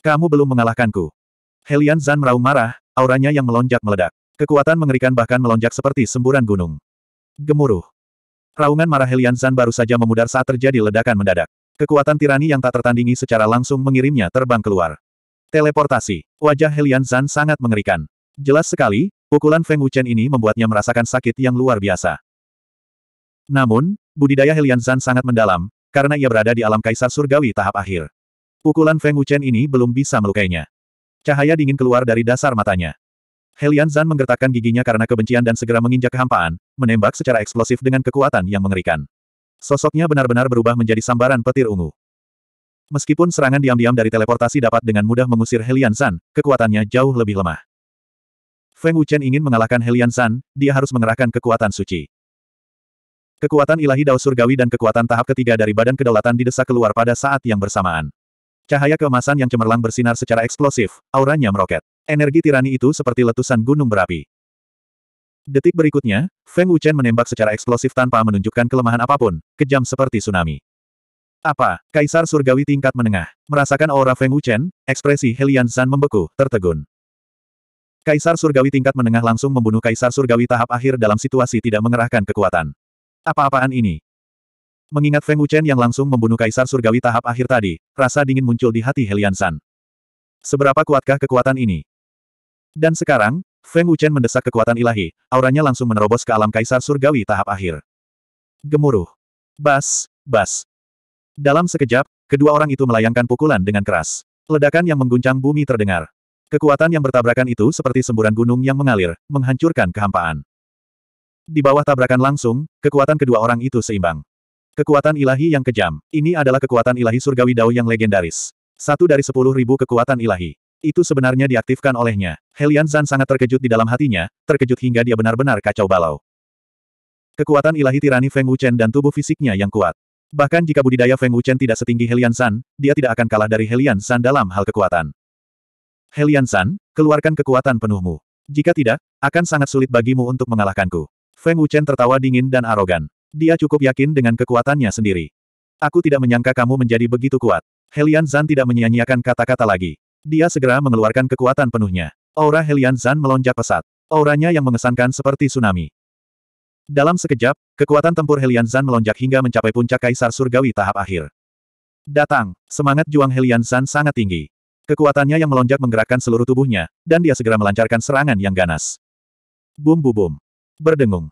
Kamu belum mengalahkanku. Helian Zan meraung marah, auranya yang melonjak meledak. Kekuatan mengerikan bahkan melonjak seperti semburan gunung. Gemuruh. Raungan marah Helian Zan baru saja memudar saat terjadi ledakan mendadak. Kekuatan tirani yang tak tertandingi secara langsung mengirimnya terbang keluar. Teleportasi. Wajah Helian Zan sangat mengerikan. Jelas sekali, pukulan Feng Wuchen ini membuatnya merasakan sakit yang luar biasa. Namun, budidaya Helian Zan sangat mendalam, karena ia berada di alam kaisar surgawi tahap akhir. Pukulan Feng Wuchen ini belum bisa melukainya. Cahaya dingin keluar dari dasar matanya. Helian Zan menggertakkan giginya karena kebencian dan segera menginjak kehampaan, menembak secara eksplosif dengan kekuatan yang mengerikan. Sosoknya benar-benar berubah menjadi sambaran petir ungu. Meskipun serangan diam-diam dari teleportasi dapat dengan mudah mengusir Helian Zan, kekuatannya jauh lebih lemah. Feng Wuchen ingin mengalahkan Helian Zan, dia harus mengerahkan kekuatan suci. Kekuatan ilahi Dao Surgawi dan kekuatan tahap ketiga dari Badan Kedaulatan didesak keluar pada saat yang bersamaan. Cahaya kemasan yang cemerlang bersinar secara eksplosif, auranya meroket. Energi tirani itu seperti letusan gunung berapi. Detik berikutnya, Feng Wuchen menembak secara eksplosif tanpa menunjukkan kelemahan apapun, kejam seperti tsunami. Apa? Kaisar Surgawi tingkat menengah. Merasakan aura Feng Wuchen, ekspresi Helian San membeku, tertegun. Kaisar Surgawi tingkat menengah langsung membunuh Kaisar Surgawi tahap akhir dalam situasi tidak mengerahkan kekuatan. Apa-apaan ini? Mengingat Feng Wuchen yang langsung membunuh Kaisar Surgawi tahap akhir tadi, rasa dingin muncul di hati Helian San. Seberapa kuatkah kekuatan ini? Dan sekarang, Feng Wuchen mendesak kekuatan ilahi, auranya langsung menerobos ke alam Kaisar Surgawi tahap akhir. Gemuruh. Bas, bas. Dalam sekejap, kedua orang itu melayangkan pukulan dengan keras. Ledakan yang mengguncang bumi terdengar. Kekuatan yang bertabrakan itu seperti semburan gunung yang mengalir, menghancurkan kehampaan. Di bawah tabrakan langsung, kekuatan kedua orang itu seimbang. Kekuatan ilahi yang kejam. Ini adalah kekuatan ilahi surgawi Dao yang legendaris. Satu dari sepuluh ribu kekuatan ilahi. Itu sebenarnya diaktifkan olehnya. Helian Zan sangat terkejut di dalam hatinya, terkejut hingga dia benar-benar kacau balau. Kekuatan ilahi tirani Feng Wuchen dan tubuh fisiknya yang kuat. Bahkan jika budidaya Feng Wuchen tidak setinggi Helian Zan, dia tidak akan kalah dari Helian Zan dalam hal kekuatan. Helian Zan, keluarkan kekuatan penuhmu. Jika tidak, akan sangat sulit bagimu untuk mengalahkanku. Feng Wuchen tertawa dingin dan arogan. Dia cukup yakin dengan kekuatannya sendiri. Aku tidak menyangka kamu menjadi begitu kuat. Helian Zan tidak menyia-nyiakan kata-kata lagi. Dia segera mengeluarkan kekuatan penuhnya. Aura Helian Zan melonjak pesat. Auranya yang mengesankan seperti tsunami. Dalam sekejap, kekuatan tempur Helian Zan melonjak hingga mencapai puncak Kaisar Surgawi tahap akhir. Datang, semangat juang Helian Zan sangat tinggi. Kekuatannya yang melonjak menggerakkan seluruh tubuhnya, dan dia segera melancarkan serangan yang ganas. Bum bum bum. Berdengung.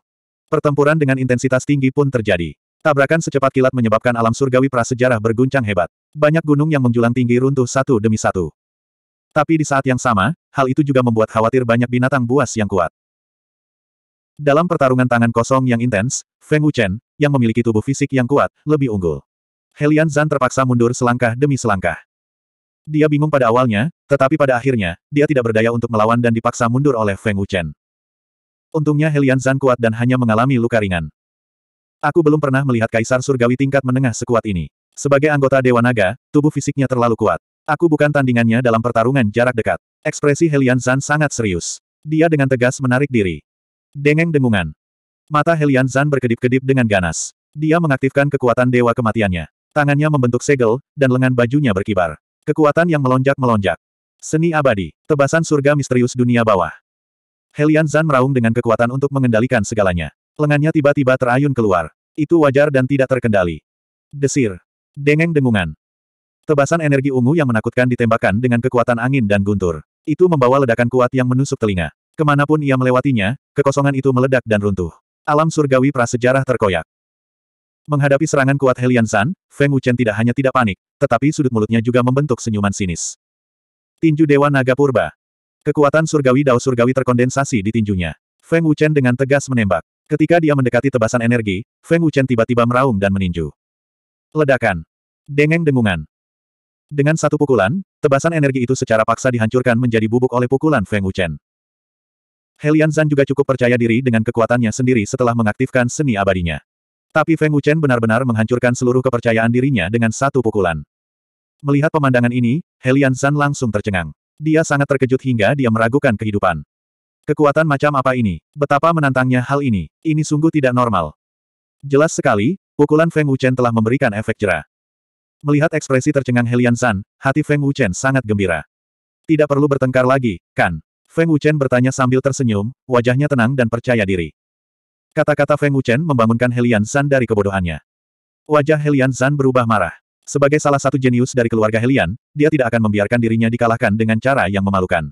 Pertempuran dengan intensitas tinggi pun terjadi. Tabrakan secepat kilat menyebabkan alam surgawi prasejarah berguncang hebat. Banyak gunung yang menjulang tinggi runtuh satu demi satu. Tapi di saat yang sama, hal itu juga membuat khawatir banyak binatang buas yang kuat. Dalam pertarungan tangan kosong yang intens, Feng Wuchen, yang memiliki tubuh fisik yang kuat, lebih unggul. Helian Zan terpaksa mundur selangkah demi selangkah. Dia bingung pada awalnya, tetapi pada akhirnya, dia tidak berdaya untuk melawan dan dipaksa mundur oleh Feng Wuchen. Untungnya Helian Zan kuat dan hanya mengalami luka ringan. Aku belum pernah melihat kaisar surgawi tingkat menengah sekuat ini. Sebagai anggota Dewa Naga, tubuh fisiknya terlalu kuat. Aku bukan tandingannya dalam pertarungan jarak dekat. Ekspresi Helian Zan sangat serius. Dia dengan tegas menarik diri. Dengeng dengungan. Mata Helian Zan berkedip-kedip dengan ganas. Dia mengaktifkan kekuatan dewa kematiannya. Tangannya membentuk segel, dan lengan bajunya berkibar. Kekuatan yang melonjak-melonjak. Seni abadi, tebasan surga misterius dunia bawah. Helian Zan meraung dengan kekuatan untuk mengendalikan segalanya. Lengannya tiba-tiba terayun keluar. Itu wajar dan tidak terkendali. Desir. Dengeng dengungan. Tebasan energi ungu yang menakutkan ditembakkan dengan kekuatan angin dan guntur. Itu membawa ledakan kuat yang menusuk telinga. Kemanapun ia melewatinya, kekosongan itu meledak dan runtuh. Alam surgawi prasejarah terkoyak. Menghadapi serangan kuat Helian Zan, Feng Wuchen tidak hanya tidak panik, tetapi sudut mulutnya juga membentuk senyuman sinis. Tinju Dewa Naga Purba. Kekuatan surgawi dao surgawi terkondensasi di tinjunya. Feng Wuchen dengan tegas menembak. Ketika dia mendekati tebasan energi, Feng Wuchen tiba-tiba meraung dan meninju. Ledakan. Dengeng dengungan. Dengan satu pukulan, tebasan energi itu secara paksa dihancurkan menjadi bubuk oleh pukulan Feng Wuchen. Helian Zan juga cukup percaya diri dengan kekuatannya sendiri setelah mengaktifkan seni abadinya. Tapi Feng Wuchen benar-benar menghancurkan seluruh kepercayaan dirinya dengan satu pukulan. Melihat pemandangan ini, Helian Zan langsung tercengang. Dia sangat terkejut hingga dia meragukan kehidupan. Kekuatan macam apa ini? Betapa menantangnya hal ini. Ini sungguh tidak normal. Jelas sekali, pukulan Feng Wuchen telah memberikan efek jerah. Melihat ekspresi tercengang Helian San, hati Feng Wuchen sangat gembira. Tidak perlu bertengkar lagi, kan? Feng Wuchen bertanya sambil tersenyum, wajahnya tenang dan percaya diri. Kata-kata Feng Wuchen membangunkan Helian San dari kebodohannya. Wajah Helian San berubah marah. Sebagai salah satu jenius dari keluarga Helian, dia tidak akan membiarkan dirinya dikalahkan dengan cara yang memalukan.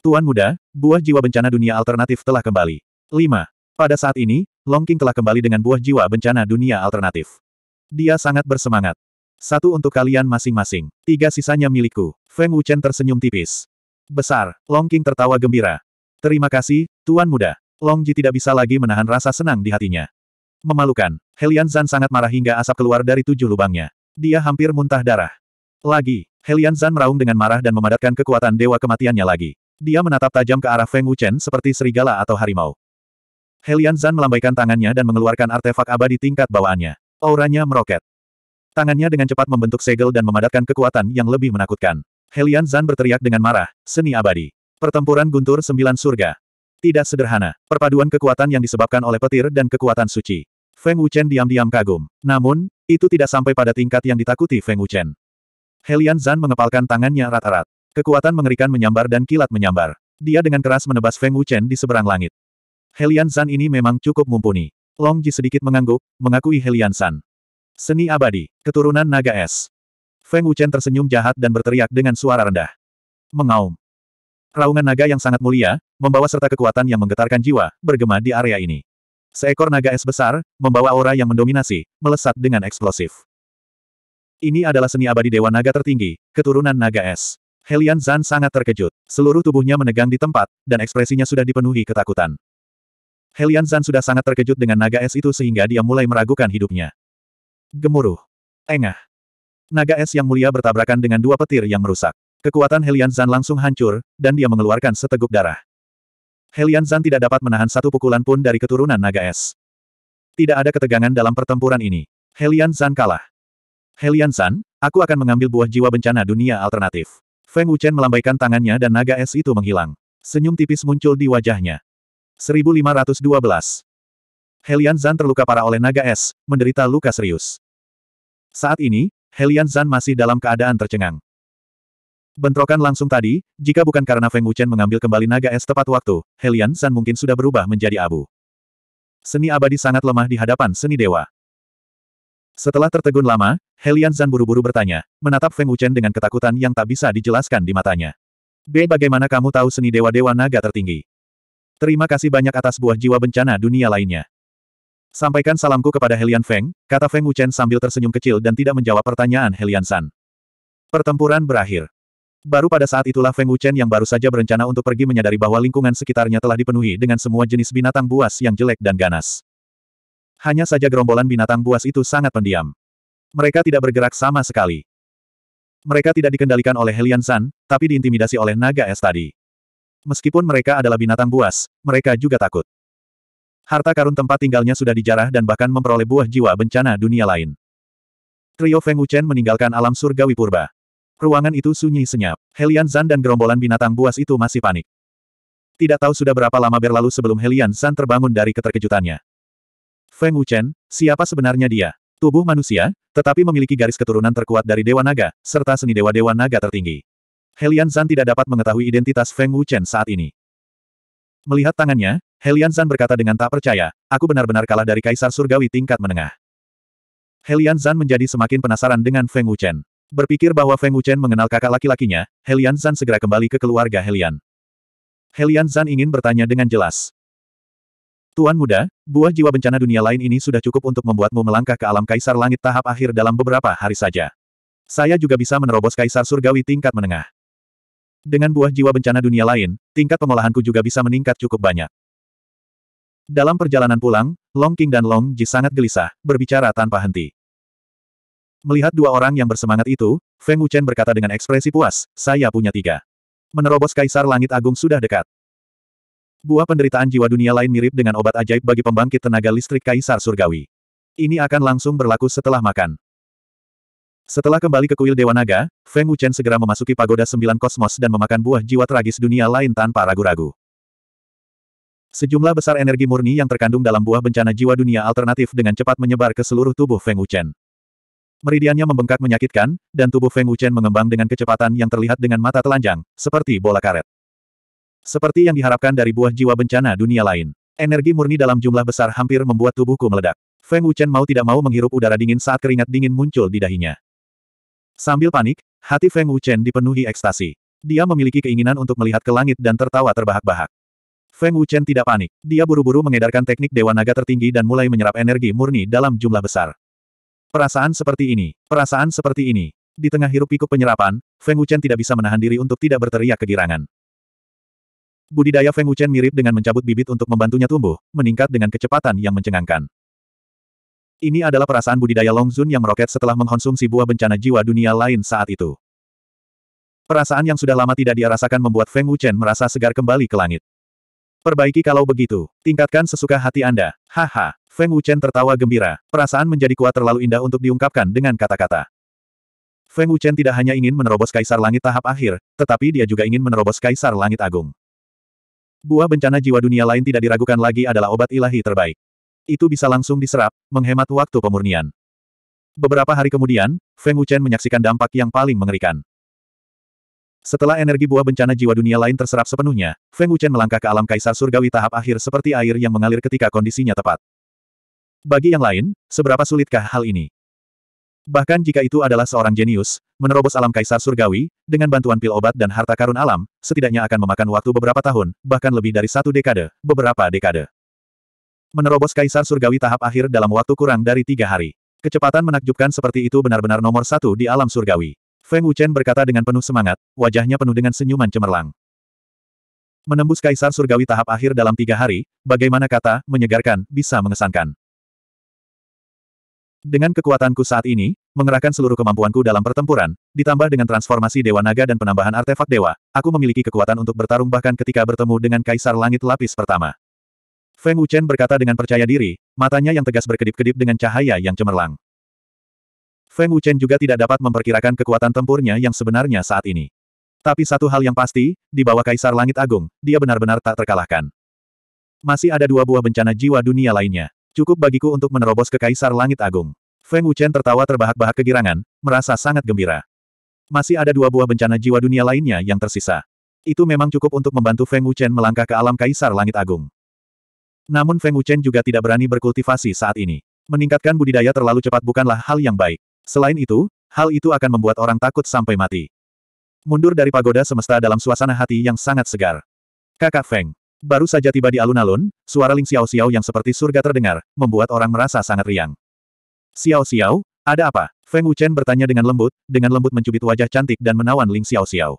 Tuan muda, buah jiwa bencana dunia alternatif telah kembali. 5. Pada saat ini, Long King telah kembali dengan buah jiwa bencana dunia alternatif. Dia sangat bersemangat. Satu untuk kalian masing-masing. Tiga sisanya milikku. Feng Wuchen tersenyum tipis. Besar, Long King tertawa gembira. Terima kasih, Tuan muda. Long Ji tidak bisa lagi menahan rasa senang di hatinya. Memalukan, Helian Zan sangat marah hingga asap keluar dari tujuh lubangnya. Dia hampir muntah darah. Lagi, Helian Zan meraung dengan marah dan memadatkan kekuatan dewa kematiannya lagi. Dia menatap tajam ke arah Feng Wuchen seperti serigala atau harimau. Helian Zan melambaikan tangannya dan mengeluarkan artefak abadi tingkat bawaannya. Auranya meroket. Tangannya dengan cepat membentuk segel dan memadatkan kekuatan yang lebih menakutkan. Helian Zan berteriak dengan marah, seni abadi. Pertempuran guntur sembilan surga. Tidak sederhana, perpaduan kekuatan yang disebabkan oleh petir dan kekuatan suci. Feng Wuchen diam-diam kagum. Namun, itu tidak sampai pada tingkat yang ditakuti Feng Wuchen. Helian Zan mengepalkan tangannya rata-rata. Kekuatan mengerikan menyambar dan kilat menyambar. Dia dengan keras menebas Feng Wuchen di seberang langit. Helian Zan ini memang cukup mumpuni. Long Ji sedikit mengangguk, mengakui Helian Zan. Seni abadi, keturunan naga es. Feng Wuchen tersenyum jahat dan berteriak dengan suara rendah. Mengaum. Raungan naga yang sangat mulia, membawa serta kekuatan yang menggetarkan jiwa, bergema di area ini. Seekor naga es besar, membawa aura yang mendominasi, melesat dengan eksplosif. Ini adalah seni abadi Dewa Naga tertinggi, keturunan naga es. Helian Zan sangat terkejut. Seluruh tubuhnya menegang di tempat, dan ekspresinya sudah dipenuhi ketakutan. Helian Zan sudah sangat terkejut dengan naga es itu sehingga dia mulai meragukan hidupnya. Gemuruh. Engah. Naga es yang mulia bertabrakan dengan dua petir yang merusak. Kekuatan Helian Zan langsung hancur, dan dia mengeluarkan seteguk darah. Helian Zan tidak dapat menahan satu pukulan pun dari keturunan naga es. Tidak ada ketegangan dalam pertempuran ini. Helian Zan kalah. Helian Zan, aku akan mengambil buah jiwa bencana dunia alternatif. Feng Wuchen melambaikan tangannya dan naga es itu menghilang. Senyum tipis muncul di wajahnya. 1512. Helian Zan terluka parah oleh naga es, menderita luka serius. Saat ini, Helian Zan masih dalam keadaan tercengang. Bentrokan langsung tadi, jika bukan karena Feng Wuchen mengambil kembali naga es tepat waktu, Helian San mungkin sudah berubah menjadi abu. Seni abadi sangat lemah di hadapan seni dewa. Setelah tertegun lama, Helian San buru-buru bertanya, menatap Feng Wuchen dengan ketakutan yang tak bisa dijelaskan di matanya. B. Bagaimana kamu tahu seni dewa-dewa naga tertinggi? Terima kasih banyak atas buah jiwa bencana dunia lainnya. Sampaikan salamku kepada Helian Feng, kata Feng Wuchen sambil tersenyum kecil dan tidak menjawab pertanyaan Helian San. Pertempuran berakhir. Baru pada saat itulah Feng Wuchen yang baru saja berencana untuk pergi menyadari bahwa lingkungan sekitarnya telah dipenuhi dengan semua jenis binatang buas yang jelek dan ganas. Hanya saja gerombolan binatang buas itu sangat pendiam. Mereka tidak bergerak sama sekali. Mereka tidak dikendalikan oleh Helian San, tapi diintimidasi oleh naga es tadi. Meskipun mereka adalah binatang buas, mereka juga takut. Harta karun tempat tinggalnya sudah dijarah dan bahkan memperoleh buah jiwa bencana dunia lain. Trio Feng Wuchen meninggalkan alam surgawi purba. Ruangan itu sunyi senyap. Helian Zan dan gerombolan binatang buas itu masih panik. Tidak tahu sudah berapa lama berlalu sebelum Helian Zan terbangun dari keterkejutannya. Feng Wuchen, siapa sebenarnya dia? Tubuh manusia, tetapi memiliki garis keturunan terkuat dari Dewa Naga, serta seni Dewa-Dewa Naga tertinggi. Helian Zan tidak dapat mengetahui identitas Feng Wuchen saat ini. Melihat tangannya, Helian Zan berkata dengan tak percaya, aku benar-benar kalah dari Kaisar Surgawi tingkat menengah. Helian Zan menjadi semakin penasaran dengan Feng Wuchen. Berpikir bahwa Feng Wuchen mengenal kakak laki-lakinya, Helian Zan segera kembali ke keluarga Helian. Helian Zan ingin bertanya dengan jelas. Tuan muda, buah jiwa bencana dunia lain ini sudah cukup untuk membuatmu melangkah ke alam kaisar langit tahap akhir dalam beberapa hari saja. Saya juga bisa menerobos kaisar surgawi tingkat menengah. Dengan buah jiwa bencana dunia lain, tingkat pengolahanku juga bisa meningkat cukup banyak. Dalam perjalanan pulang, Long King dan Long Ji sangat gelisah, berbicara tanpa henti. Melihat dua orang yang bersemangat itu, Feng Wuchen berkata dengan ekspresi puas, saya punya tiga. Menerobos Kaisar Langit Agung sudah dekat. Buah penderitaan jiwa dunia lain mirip dengan obat ajaib bagi pembangkit tenaga listrik Kaisar Surgawi. Ini akan langsung berlaku setelah makan. Setelah kembali ke kuil Dewa Naga, Feng Wuchen segera memasuki pagoda sembilan kosmos dan memakan buah jiwa tragis dunia lain tanpa ragu-ragu. Sejumlah besar energi murni yang terkandung dalam buah bencana jiwa dunia alternatif dengan cepat menyebar ke seluruh tubuh Feng Wuchen meridiannya membengkak menyakitkan, dan tubuh Feng Wuchen mengembang dengan kecepatan yang terlihat dengan mata telanjang, seperti bola karet. Seperti yang diharapkan dari buah jiwa bencana dunia lain. Energi murni dalam jumlah besar hampir membuat tubuhku meledak. Feng Wuchen mau tidak mau menghirup udara dingin saat keringat dingin muncul di dahinya. Sambil panik, hati Feng Wuchen dipenuhi ekstasi. Dia memiliki keinginan untuk melihat ke langit dan tertawa terbahak-bahak. Feng Wuchen tidak panik. Dia buru-buru mengedarkan teknik Dewa Naga tertinggi dan mulai menyerap energi murni dalam jumlah besar. Perasaan seperti ini, perasaan seperti ini. Di tengah hirup pikuk penyerapan, Feng Wuchen tidak bisa menahan diri untuk tidak berteriak kegirangan. Budidaya Feng Wuchen mirip dengan mencabut bibit untuk membantunya tumbuh, meningkat dengan kecepatan yang mencengangkan. Ini adalah perasaan budidaya Long Zun yang meroket setelah mengkonsumsi buah bencana jiwa dunia lain saat itu. Perasaan yang sudah lama tidak dia membuat Feng Wuchen merasa segar kembali ke langit. Perbaiki kalau begitu. Tingkatkan sesuka hati Anda. Haha. Feng Wuchen tertawa gembira. Perasaan menjadi kuat terlalu indah untuk diungkapkan dengan kata-kata. Feng Wuchen tidak hanya ingin menerobos Kaisar Langit tahap akhir, tetapi dia juga ingin menerobos Kaisar Langit Agung. Buah bencana jiwa dunia lain tidak diragukan lagi adalah obat ilahi terbaik. Itu bisa langsung diserap, menghemat waktu pemurnian. Beberapa hari kemudian, Feng Wuchen menyaksikan dampak yang paling mengerikan. Setelah energi buah bencana jiwa dunia lain terserap sepenuhnya, Feng Wuchen melangkah ke alam kaisar surgawi tahap akhir seperti air yang mengalir ketika kondisinya tepat. Bagi yang lain, seberapa sulitkah hal ini? Bahkan jika itu adalah seorang jenius, menerobos alam kaisar surgawi, dengan bantuan pil obat dan harta karun alam, setidaknya akan memakan waktu beberapa tahun, bahkan lebih dari satu dekade, beberapa dekade. Menerobos kaisar surgawi tahap akhir dalam waktu kurang dari tiga hari. Kecepatan menakjubkan seperti itu benar-benar nomor satu di alam surgawi. Feng Wuchen berkata dengan penuh semangat, wajahnya penuh dengan senyuman cemerlang. Menembus kaisar surgawi tahap akhir dalam tiga hari, bagaimana kata, menyegarkan, bisa mengesankan. Dengan kekuatanku saat ini, mengerahkan seluruh kemampuanku dalam pertempuran, ditambah dengan transformasi Dewa Naga dan penambahan artefak Dewa, aku memiliki kekuatan untuk bertarung bahkan ketika bertemu dengan Kaisar Langit Lapis pertama. Feng Wuchen berkata dengan percaya diri, matanya yang tegas berkedip-kedip dengan cahaya yang cemerlang. Feng Wuchen juga tidak dapat memperkirakan kekuatan tempurnya yang sebenarnya saat ini. Tapi satu hal yang pasti, di bawah Kaisar Langit Agung, dia benar-benar tak terkalahkan. Masih ada dua buah bencana jiwa dunia lainnya. Cukup bagiku untuk menerobos ke Kaisar Langit Agung. Feng Wuchen tertawa terbahak-bahak kegirangan, merasa sangat gembira. Masih ada dua buah bencana jiwa dunia lainnya yang tersisa. Itu memang cukup untuk membantu Feng Wuchen melangkah ke alam Kaisar Langit Agung. Namun Feng Wuchen juga tidak berani berkultivasi saat ini. Meningkatkan budidaya terlalu cepat bukanlah hal yang baik. Selain itu, hal itu akan membuat orang takut sampai mati. Mundur dari pagoda semesta dalam suasana hati yang sangat segar. Kakak Feng. Baru saja tiba di alun-alun, suara Ling Xiao Xiao yang seperti surga terdengar, membuat orang merasa sangat riang. Xiao Xiao, ada apa? Feng Wuchen bertanya dengan lembut, dengan lembut mencubit wajah cantik dan menawan Ling Xiao Xiao.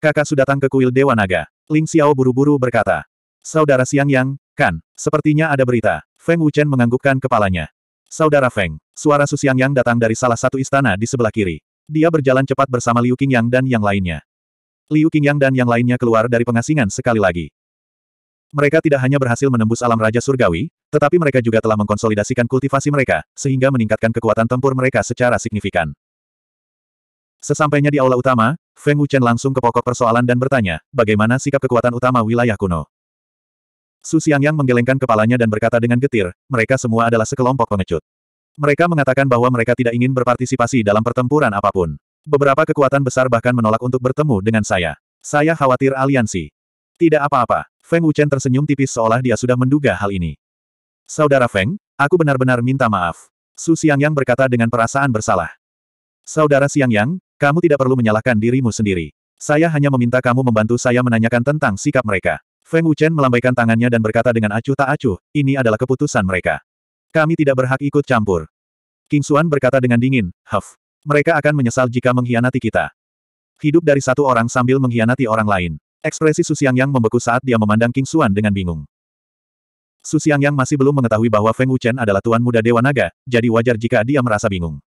Kakak sudah datang ke kuil Dewa Naga. Ling Xiao buru-buru berkata. Saudara Siang Yang, kan, sepertinya ada berita. Feng Wuchen menganggukkan kepalanya. Saudara Feng, Suara Susiang Yang datang dari salah satu istana di sebelah kiri. Dia berjalan cepat bersama Liu Qingyang dan yang lainnya. Liu Qingyang dan yang lainnya keluar dari pengasingan sekali lagi. Mereka tidak hanya berhasil menembus alam Raja Surgawi, tetapi mereka juga telah mengkonsolidasikan kultivasi mereka, sehingga meningkatkan kekuatan tempur mereka secara signifikan. Sesampainya di aula utama, Feng Wuchen langsung ke pokok persoalan dan bertanya, bagaimana sikap kekuatan utama wilayah kuno? Su Xiangyang menggelengkan kepalanya dan berkata dengan getir, mereka semua adalah sekelompok pengecut. Mereka mengatakan bahwa mereka tidak ingin berpartisipasi dalam pertempuran apapun. Beberapa kekuatan besar bahkan menolak untuk bertemu dengan saya. Saya khawatir aliansi. Tidak apa-apa. Feng Wuchen tersenyum tipis seolah dia sudah menduga hal ini. Saudara Feng, aku benar-benar minta maaf. Su Yang berkata dengan perasaan bersalah. Saudara Yang, kamu tidak perlu menyalahkan dirimu sendiri. Saya hanya meminta kamu membantu saya menanyakan tentang sikap mereka. Feng Wuchen melambaikan tangannya dan berkata dengan acuh tak acuh, ini adalah keputusan mereka. Kami tidak berhak ikut campur. King Xuan berkata dengan dingin, Huff. Mereka akan menyesal jika mengkhianati kita. Hidup dari satu orang sambil mengkhianati orang lain. Ekspresi Su Yang membeku saat dia memandang King Xuan dengan bingung. Su Yang masih belum mengetahui bahwa Feng Wuchen adalah tuan muda Dewa Naga, jadi wajar jika dia merasa bingung.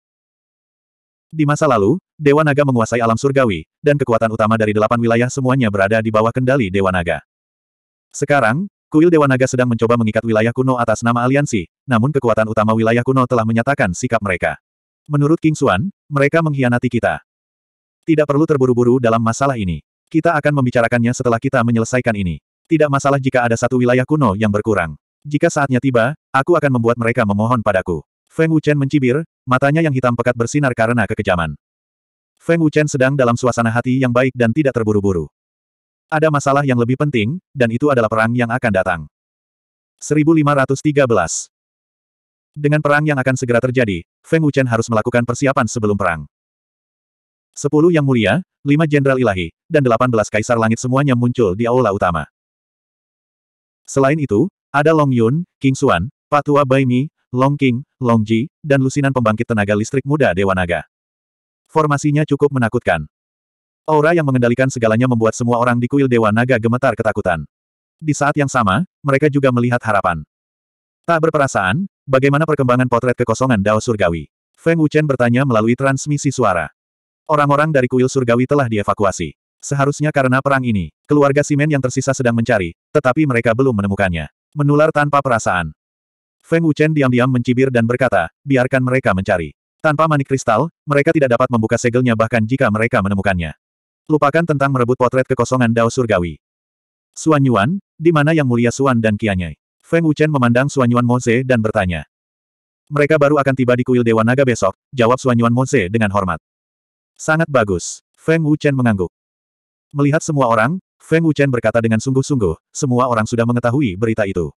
Di masa lalu, Dewa Naga menguasai alam surgawi, dan kekuatan utama dari delapan wilayah semuanya berada di bawah kendali Dewa Naga. Sekarang, Kuil Dewa Naga sedang mencoba mengikat wilayah kuno atas nama aliansi, namun kekuatan utama wilayah kuno telah menyatakan sikap mereka. Menurut King Xuan, mereka mengkhianati kita. Tidak perlu terburu-buru dalam masalah ini. Kita akan membicarakannya setelah kita menyelesaikan ini. Tidak masalah jika ada satu wilayah kuno yang berkurang. Jika saatnya tiba, aku akan membuat mereka memohon padaku. Feng Wuchen mencibir, matanya yang hitam pekat bersinar karena kekejaman. Feng Wuchen sedang dalam suasana hati yang baik dan tidak terburu-buru. Ada masalah yang lebih penting, dan itu adalah perang yang akan datang. 1513 Dengan perang yang akan segera terjadi, Feng Wuchen harus melakukan persiapan sebelum perang. Sepuluh yang mulia, lima jenderal ilahi, dan delapan belas kaisar langit semuanya muncul di aula utama. Selain itu, ada Long Yun, King Xuan, Patua Bai Mi, Long King, Long Ji, dan lusinan pembangkit tenaga listrik muda Dewa Naga. Formasinya cukup menakutkan. Aura yang mengendalikan segalanya membuat semua orang di kuil Dewa Naga gemetar ketakutan. Di saat yang sama, mereka juga melihat harapan. Tak berperasaan, bagaimana perkembangan potret kekosongan Dao Surgawi? Feng Wuchen bertanya melalui transmisi suara. Orang-orang dari kuil Surgawi telah dievakuasi. Seharusnya karena perang ini, keluarga Simen yang tersisa sedang mencari, tetapi mereka belum menemukannya. Menular tanpa perasaan. Feng Wuchen diam-diam mencibir dan berkata, biarkan mereka mencari. Tanpa manik kristal, mereka tidak dapat membuka segelnya bahkan jika mereka menemukannya. Lupakan tentang merebut potret kekosongan Dao Surgawi. Suan Yuan, di mana Yang Mulia Suan dan Kianyai? Feng Wuchen memandang Suan Yuan Moze dan bertanya. Mereka baru akan tiba di kuil Dewa Naga besok, jawab Suan Yuan Moze dengan hormat. Sangat bagus. Feng Wuchen mengangguk. Melihat semua orang, Feng Wuchen berkata dengan sungguh-sungguh, semua orang sudah mengetahui berita itu.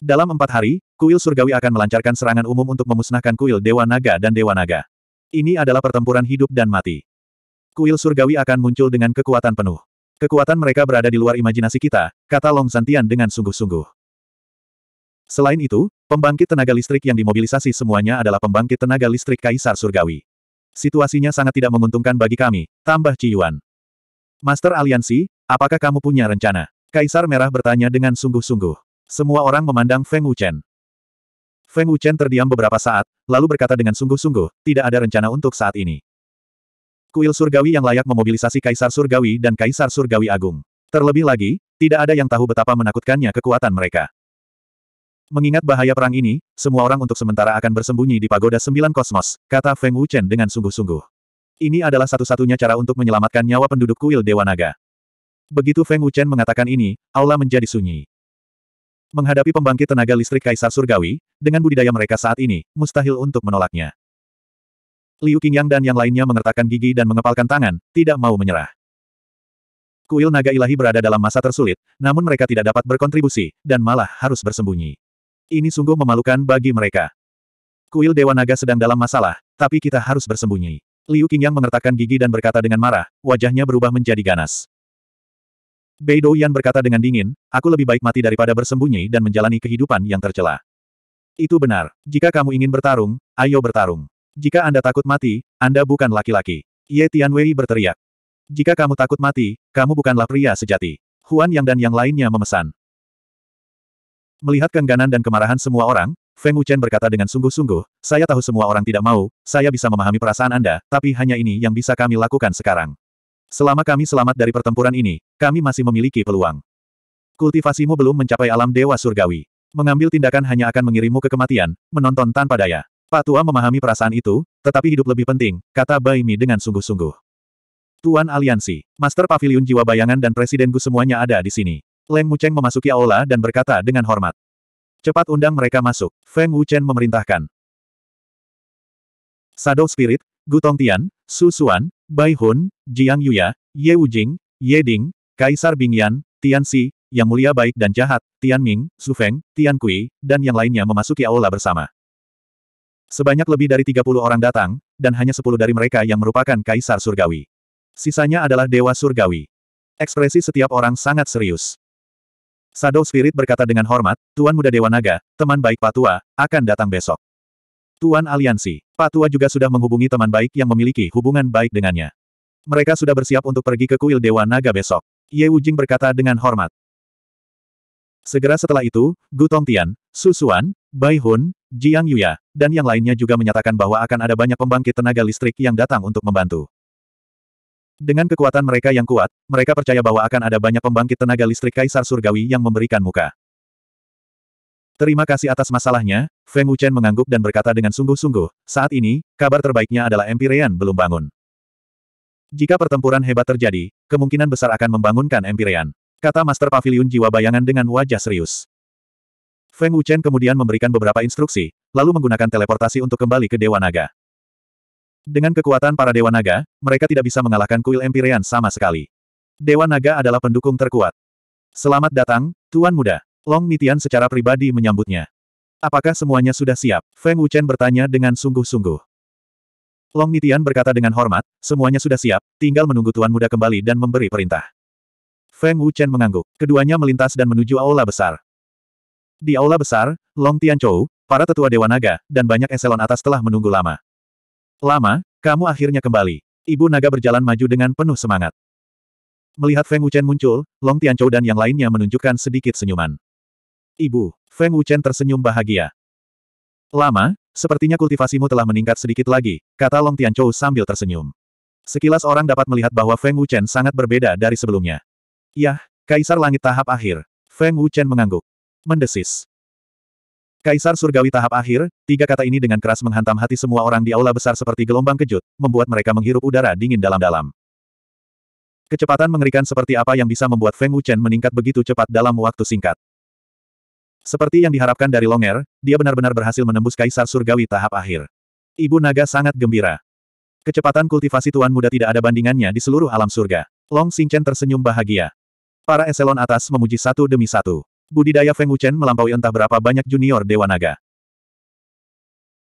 Dalam empat hari, kuil surgawi akan melancarkan serangan umum untuk memusnahkan kuil Dewa Naga dan Dewa Naga. Ini adalah pertempuran hidup dan mati. Kuil surgawi akan muncul dengan kekuatan penuh. Kekuatan mereka berada di luar imajinasi kita, kata Long Santian dengan sungguh-sungguh. Selain itu, pembangkit tenaga listrik yang dimobilisasi semuanya adalah pembangkit tenaga listrik Kaisar Surgawi. Situasinya sangat tidak menguntungkan bagi kami, tambah Ci Yuan. Master Aliansi, apakah kamu punya rencana? Kaisar Merah bertanya dengan sungguh-sungguh. Semua orang memandang Feng Wuchen. Feng Wuchen terdiam beberapa saat, lalu berkata dengan sungguh-sungguh, tidak ada rencana untuk saat ini. Kuil surgawi yang layak memobilisasi Kaisar Surgawi dan Kaisar Surgawi Agung. Terlebih lagi, tidak ada yang tahu betapa menakutkannya kekuatan mereka. Mengingat bahaya perang ini, semua orang untuk sementara akan bersembunyi di pagoda sembilan kosmos, kata Feng Wuchen dengan sungguh-sungguh. Ini adalah satu-satunya cara untuk menyelamatkan nyawa penduduk kuil Dewa Naga. Begitu Feng Wuchen mengatakan ini, aula menjadi sunyi. Menghadapi pembangkit tenaga listrik Kaisar Surgawi, dengan budidaya mereka saat ini, mustahil untuk menolaknya. Liu Qingyang dan yang lainnya mengertakkan gigi dan mengepalkan tangan, tidak mau menyerah. Kuil naga ilahi berada dalam masa tersulit, namun mereka tidak dapat berkontribusi, dan malah harus bersembunyi. Ini sungguh memalukan bagi mereka. Kuil Dewa Naga sedang dalam masalah, tapi kita harus bersembunyi. Liu Qingyang mengertakkan gigi dan berkata dengan marah, wajahnya berubah menjadi ganas. Bei Douyan berkata dengan dingin, aku lebih baik mati daripada bersembunyi dan menjalani kehidupan yang tercela. Itu benar. Jika kamu ingin bertarung, ayo bertarung. Jika Anda takut mati, Anda bukan laki-laki. Ye Tianwei berteriak. Jika kamu takut mati, kamu bukanlah pria sejati. Huan Yang dan yang lainnya memesan. Melihat kengganan dan kemarahan semua orang, Feng Wuchen berkata dengan sungguh-sungguh, saya tahu semua orang tidak mau, saya bisa memahami perasaan Anda, tapi hanya ini yang bisa kami lakukan sekarang. Selama kami selamat dari pertempuran ini, kami masih memiliki peluang. Kultivasimu belum mencapai alam dewa surgawi. Mengambil tindakan hanya akan mengirimmu ke kematian, menonton tanpa daya. Pak Tua memahami perasaan itu, tetapi hidup lebih penting, kata Bai Mi dengan sungguh-sungguh. Tuan Aliansi, Master Pavilion Jiwa Bayangan dan Presiden Gu semuanya ada di sini. Leng Mucheng memasuki aula dan berkata dengan hormat. Cepat undang mereka masuk, Feng Wuchen memerintahkan. Shadow Spirit, Gu Tongtian, Su Suan, Bai Hun, Jiang Yuya, Ye Wujing, Ye Ding, Kaisar Bingyan, Tian Si, Yang Mulia Baik dan Jahat, Tian Ming, Su Feng, Tian Kui, dan yang lainnya memasuki aula bersama. Sebanyak lebih dari 30 orang datang, dan hanya 10 dari mereka yang merupakan kaisar surgawi. Sisanya adalah dewa surgawi. Ekspresi setiap orang sangat serius. Shadow Spirit berkata dengan hormat, Tuan Muda Dewa Naga, teman baik Patua, akan datang besok. Tuan Aliansi, Patua juga sudah menghubungi teman baik yang memiliki hubungan baik dengannya. Mereka sudah bersiap untuk pergi ke kuil Dewa Naga besok. Ye Wujing berkata dengan hormat. Segera setelah itu, Gu Tian, Su Suan, Bai Hun, Jiang Yuya, dan yang lainnya juga menyatakan bahwa akan ada banyak pembangkit tenaga listrik yang datang untuk membantu. Dengan kekuatan mereka yang kuat, mereka percaya bahwa akan ada banyak pembangkit tenaga listrik Kaisar Surgawi yang memberikan muka. Terima kasih atas masalahnya, Feng Wuchen mengangguk dan berkata dengan sungguh-sungguh, saat ini, kabar terbaiknya adalah Empyrean belum bangun. Jika pertempuran hebat terjadi, kemungkinan besar akan membangunkan Empyrean. Kata Master Pavilion Jiwa Bayangan dengan wajah serius. Feng Wuchen kemudian memberikan beberapa instruksi, lalu menggunakan teleportasi untuk kembali ke Dewa Naga. Dengan kekuatan para Dewa Naga, mereka tidak bisa mengalahkan kuil Empyrean sama sekali. Dewa Naga adalah pendukung terkuat. Selamat datang, Tuan Muda. Long Nitian secara pribadi menyambutnya. Apakah semuanya sudah siap? Feng Wuchen bertanya dengan sungguh-sungguh. Long Nitian berkata dengan hormat, semuanya sudah siap, tinggal menunggu Tuan Muda kembali dan memberi perintah. Feng Wuchen mengangguk. Keduanya melintas dan menuju aula besar. Di aula besar, Long Tianchou, Para tetua Dewa Naga, dan banyak eselon atas telah menunggu lama. Lama, kamu akhirnya kembali. Ibu Naga berjalan maju dengan penuh semangat. Melihat Feng Wuchen muncul, Long Tianchou dan yang lainnya menunjukkan sedikit senyuman. Ibu, Feng Wuchen tersenyum bahagia. Lama, sepertinya kultivasimu telah meningkat sedikit lagi, kata Long Tianchou sambil tersenyum. Sekilas orang dapat melihat bahwa Feng Wuchen sangat berbeda dari sebelumnya. Yah, Kaisar Langit tahap akhir. Feng Wuchen mengangguk. Mendesis. Kaisar Surgawi tahap akhir, tiga kata ini dengan keras menghantam hati semua orang di aula besar seperti gelombang kejut, membuat mereka menghirup udara dingin dalam-dalam. Kecepatan mengerikan seperti apa yang bisa membuat Feng Wuchen meningkat begitu cepat dalam waktu singkat. Seperti yang diharapkan dari Longer, dia benar-benar berhasil menembus Kaisar Surgawi tahap akhir. Ibu naga sangat gembira. Kecepatan kultivasi tuan muda tidak ada bandingannya di seluruh alam surga. Long Xingchen tersenyum bahagia. Para eselon atas memuji satu demi satu budidaya Feng Wuchen melampaui entah berapa banyak junior Dewa Naga.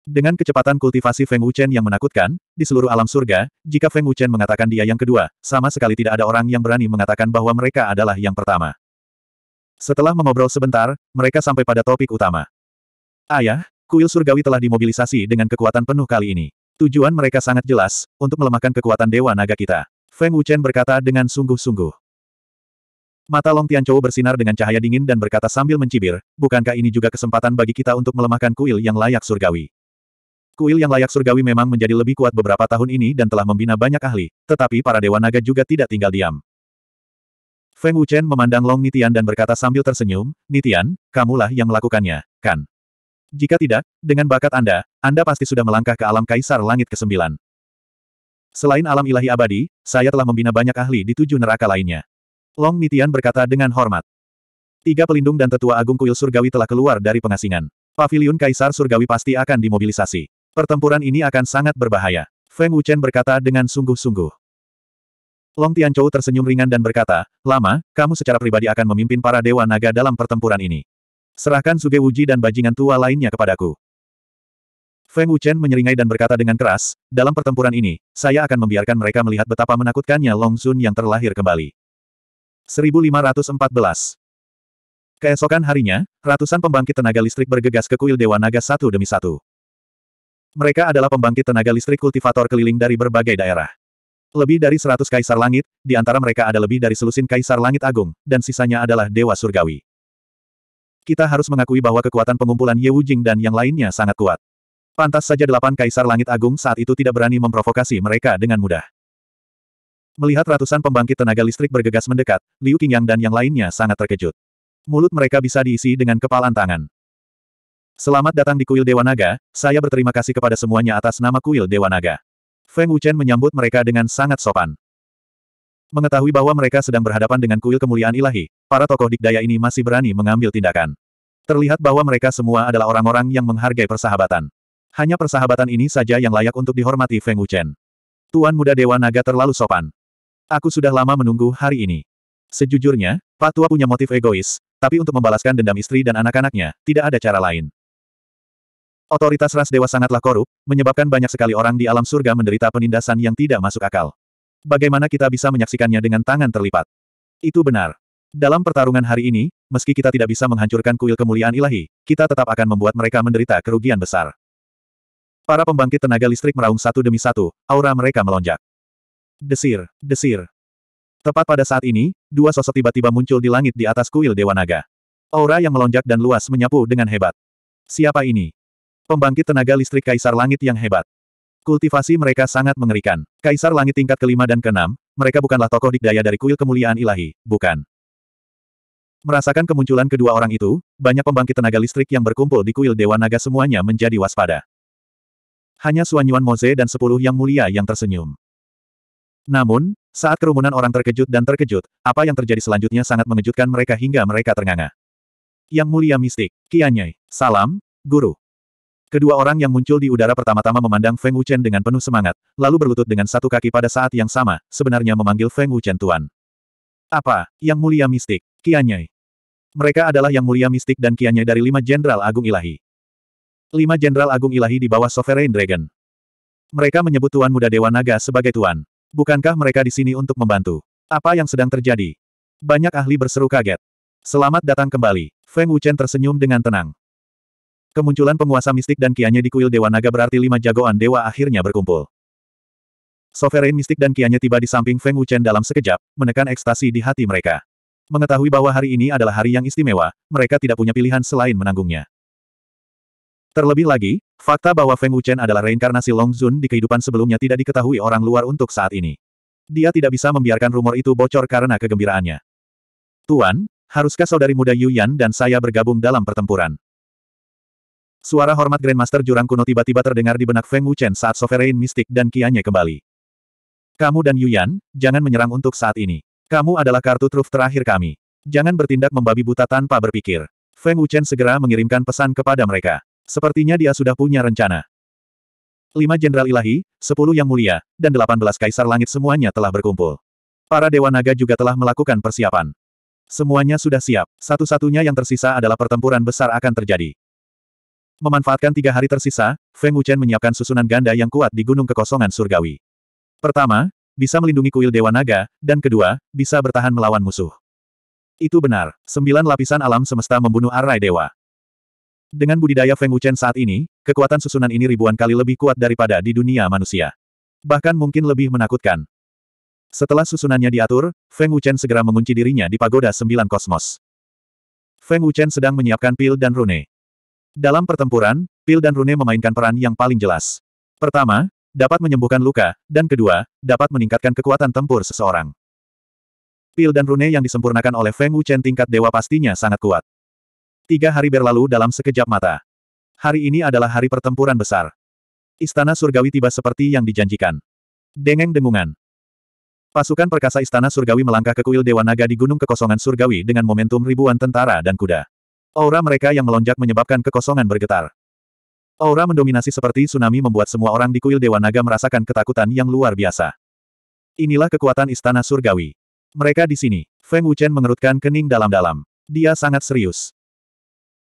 Dengan kecepatan kultivasi Feng Wuchen yang menakutkan, di seluruh alam surga, jika Feng Wuchen mengatakan dia yang kedua, sama sekali tidak ada orang yang berani mengatakan bahwa mereka adalah yang pertama. Setelah mengobrol sebentar, mereka sampai pada topik utama. Ayah, kuil surgawi telah dimobilisasi dengan kekuatan penuh kali ini. Tujuan mereka sangat jelas, untuk melemahkan kekuatan Dewa Naga kita. Feng Wuchen berkata dengan sungguh-sungguh. Mata Long Tianchou bersinar dengan cahaya dingin dan berkata sambil mencibir, bukankah ini juga kesempatan bagi kita untuk melemahkan kuil yang layak surgawi? Kuil yang layak surgawi memang menjadi lebih kuat beberapa tahun ini dan telah membina banyak ahli, tetapi para dewa naga juga tidak tinggal diam. Feng Wuchen memandang Long Nitian dan berkata sambil tersenyum, Nitian, kamulah yang melakukannya, kan? Jika tidak, dengan bakat Anda, Anda pasti sudah melangkah ke alam kaisar langit ke-9. Selain alam ilahi abadi, saya telah membina banyak ahli di tujuh neraka lainnya. Long Nitian berkata dengan hormat. Tiga pelindung dan tetua agung kuil surgawi telah keluar dari pengasingan. Paviliun Kaisar Surgawi pasti akan dimobilisasi. Pertempuran ini akan sangat berbahaya. Feng Wuchen berkata dengan sungguh-sungguh. Long Tianchou tersenyum ringan dan berkata, Lama, kamu secara pribadi akan memimpin para Dewa Naga dalam pertempuran ini. Serahkan Suge Wuji dan bajingan tua lainnya kepadaku. Feng Wuchen menyeringai dan berkata dengan keras, dalam pertempuran ini, saya akan membiarkan mereka melihat betapa menakutkannya Long Sun yang terlahir kembali. 1514. Keesokan harinya, ratusan pembangkit tenaga listrik bergegas ke kuil Dewa Naga satu demi satu. Mereka adalah pembangkit tenaga listrik kultivator keliling dari berbagai daerah. Lebih dari seratus kaisar langit, di antara mereka ada lebih dari selusin kaisar langit agung, dan sisanya adalah dewa surgawi. Kita harus mengakui bahwa kekuatan pengumpulan Ye Wujing dan yang lainnya sangat kuat. Pantas saja delapan kaisar langit agung saat itu tidak berani memprovokasi mereka dengan mudah. Melihat ratusan pembangkit tenaga listrik bergegas mendekat, Liu Qingyang dan yang lainnya sangat terkejut. Mulut mereka bisa diisi dengan kepalan tangan. Selamat datang di kuil Dewa Naga, saya berterima kasih kepada semuanya atas nama kuil Dewa Naga. Feng Wuchen menyambut mereka dengan sangat sopan. Mengetahui bahwa mereka sedang berhadapan dengan kuil kemuliaan ilahi, para tokoh dikdaya ini masih berani mengambil tindakan. Terlihat bahwa mereka semua adalah orang-orang yang menghargai persahabatan. Hanya persahabatan ini saja yang layak untuk dihormati Feng Wuchen. Tuan muda Dewa Naga terlalu sopan. Aku sudah lama menunggu hari ini. Sejujurnya, Pak Tua punya motif egois, tapi untuk membalaskan dendam istri dan anak-anaknya, tidak ada cara lain. Otoritas ras dewa sangatlah korup, menyebabkan banyak sekali orang di alam surga menderita penindasan yang tidak masuk akal. Bagaimana kita bisa menyaksikannya dengan tangan terlipat? Itu benar. Dalam pertarungan hari ini, meski kita tidak bisa menghancurkan kuil kemuliaan ilahi, kita tetap akan membuat mereka menderita kerugian besar. Para pembangkit tenaga listrik meraung satu demi satu, aura mereka melonjak. Desir, desir. Tepat pada saat ini, dua sosok tiba-tiba muncul di langit di atas kuil Dewa Naga. Aura yang melonjak dan luas menyapu dengan hebat. Siapa ini? Pembangkit tenaga listrik Kaisar Langit yang hebat. Kultivasi mereka sangat mengerikan. Kaisar Langit tingkat kelima dan keenam, mereka bukanlah tokoh dikdaya dari kuil kemuliaan ilahi, bukan. Merasakan kemunculan kedua orang itu, banyak pembangkit tenaga listrik yang berkumpul di kuil Dewa Naga semuanya menjadi waspada. Hanya Suanyuan Moze dan sepuluh yang mulia yang tersenyum. Namun, saat kerumunan orang terkejut dan terkejut, apa yang terjadi selanjutnya sangat mengejutkan mereka hingga mereka ternganga. Yang mulia mistik, Kianyai, salam, guru. Kedua orang yang muncul di udara pertama-tama memandang Feng Wuchen dengan penuh semangat, lalu berlutut dengan satu kaki pada saat yang sama, sebenarnya memanggil Feng Wuchen Tuan. Apa, yang mulia mistik, Kianyai? Mereka adalah yang mulia mistik dan Kianyai dari lima jenderal agung ilahi. Lima jenderal agung ilahi di bawah Sovereign Dragon. Mereka menyebut Tuan Muda Dewa Naga sebagai Tuan. Bukankah mereka di sini untuk membantu? Apa yang sedang terjadi? Banyak ahli berseru kaget. Selamat datang kembali. Feng Wuchen tersenyum dengan tenang. Kemunculan penguasa mistik dan kianya di kuil Dewa Naga berarti lima jagoan dewa akhirnya berkumpul. Sovereign mistik dan kianya tiba di samping Feng Wuchen dalam sekejap, menekan ekstasi di hati mereka. Mengetahui bahwa hari ini adalah hari yang istimewa, mereka tidak punya pilihan selain menanggungnya. Terlebih lagi, Fakta bahwa Feng Wuchen adalah reinkarnasi Long Zun di kehidupan sebelumnya tidak diketahui orang luar untuk saat ini. Dia tidak bisa membiarkan rumor itu bocor karena kegembiraannya. Tuan, haruskah saudari muda Yu Yan dan saya bergabung dalam pertempuran? Suara hormat Grandmaster Jurang Kuno tiba-tiba terdengar di benak Feng Wuchen saat Sovereign Mystic dan Kianya kembali. Kamu dan Yu Yan, jangan menyerang untuk saat ini. Kamu adalah kartu truf terakhir kami. Jangan bertindak membabi buta tanpa berpikir. Feng Wuchen segera mengirimkan pesan kepada mereka. Sepertinya dia sudah punya rencana. Lima jenderal ilahi, sepuluh yang mulia, dan delapan belas kaisar langit semuanya telah berkumpul. Para dewa naga juga telah melakukan persiapan. Semuanya sudah siap, satu-satunya yang tersisa adalah pertempuran besar akan terjadi. Memanfaatkan tiga hari tersisa, Feng Wuchen menyiapkan susunan ganda yang kuat di Gunung Kekosongan Surgawi. Pertama, bisa melindungi kuil Dewa Naga, dan kedua, bisa bertahan melawan musuh. Itu benar, sembilan lapisan alam semesta membunuh arai dewa. Dengan budidaya Feng Wuchen saat ini, kekuatan susunan ini ribuan kali lebih kuat daripada di dunia manusia. Bahkan mungkin lebih menakutkan. Setelah susunannya diatur, Feng Wuchen segera mengunci dirinya di pagoda sembilan kosmos. Feng Wuchen sedang menyiapkan pil dan rune. Dalam pertempuran, pil dan rune memainkan peran yang paling jelas. Pertama, dapat menyembuhkan luka, dan kedua, dapat meningkatkan kekuatan tempur seseorang. Pil dan rune yang disempurnakan oleh Feng Wuchen tingkat dewa pastinya sangat kuat. Tiga hari berlalu dalam sekejap mata. Hari ini adalah hari pertempuran besar. Istana Surgawi tiba seperti yang dijanjikan. Dengeng dengungan. Pasukan perkasa Istana Surgawi melangkah ke kuil Dewa Naga di Gunung Kekosongan Surgawi dengan momentum ribuan tentara dan kuda. Aura mereka yang melonjak menyebabkan kekosongan bergetar. Aura mendominasi seperti tsunami membuat semua orang di kuil Dewa Naga merasakan ketakutan yang luar biasa. Inilah kekuatan Istana Surgawi. Mereka di sini. Feng Wuchen mengerutkan kening dalam-dalam. Dia sangat serius.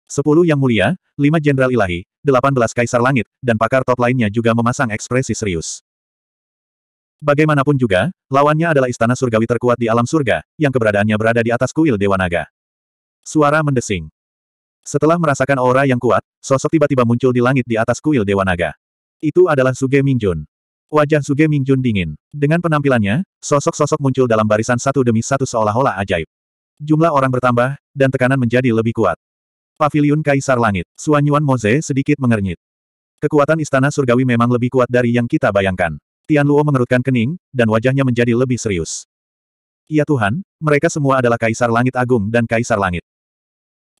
Sepuluh yang mulia, lima jenderal ilahi, delapan belas kaisar langit, dan pakar top lainnya juga memasang ekspresi serius. Bagaimanapun juga, lawannya adalah istana surgawi terkuat di alam surga, yang keberadaannya berada di atas kuil Dewa Naga. Suara mendesing. Setelah merasakan aura yang kuat, sosok tiba-tiba muncul di langit di atas kuil Dewa Naga. Itu adalah Suge Mingjun. Wajah Suge Mingjun dingin. Dengan penampilannya, sosok-sosok muncul dalam barisan satu demi satu seolah-olah ajaib. Jumlah orang bertambah, dan tekanan menjadi lebih kuat. Pavilion Kaisar Langit, Suan Yuan Moze sedikit mengernyit. Kekuatan istana surgawi memang lebih kuat dari yang kita bayangkan. Tian Luo mengerutkan kening, dan wajahnya menjadi lebih serius. Ya Tuhan, mereka semua adalah Kaisar Langit Agung dan Kaisar Langit.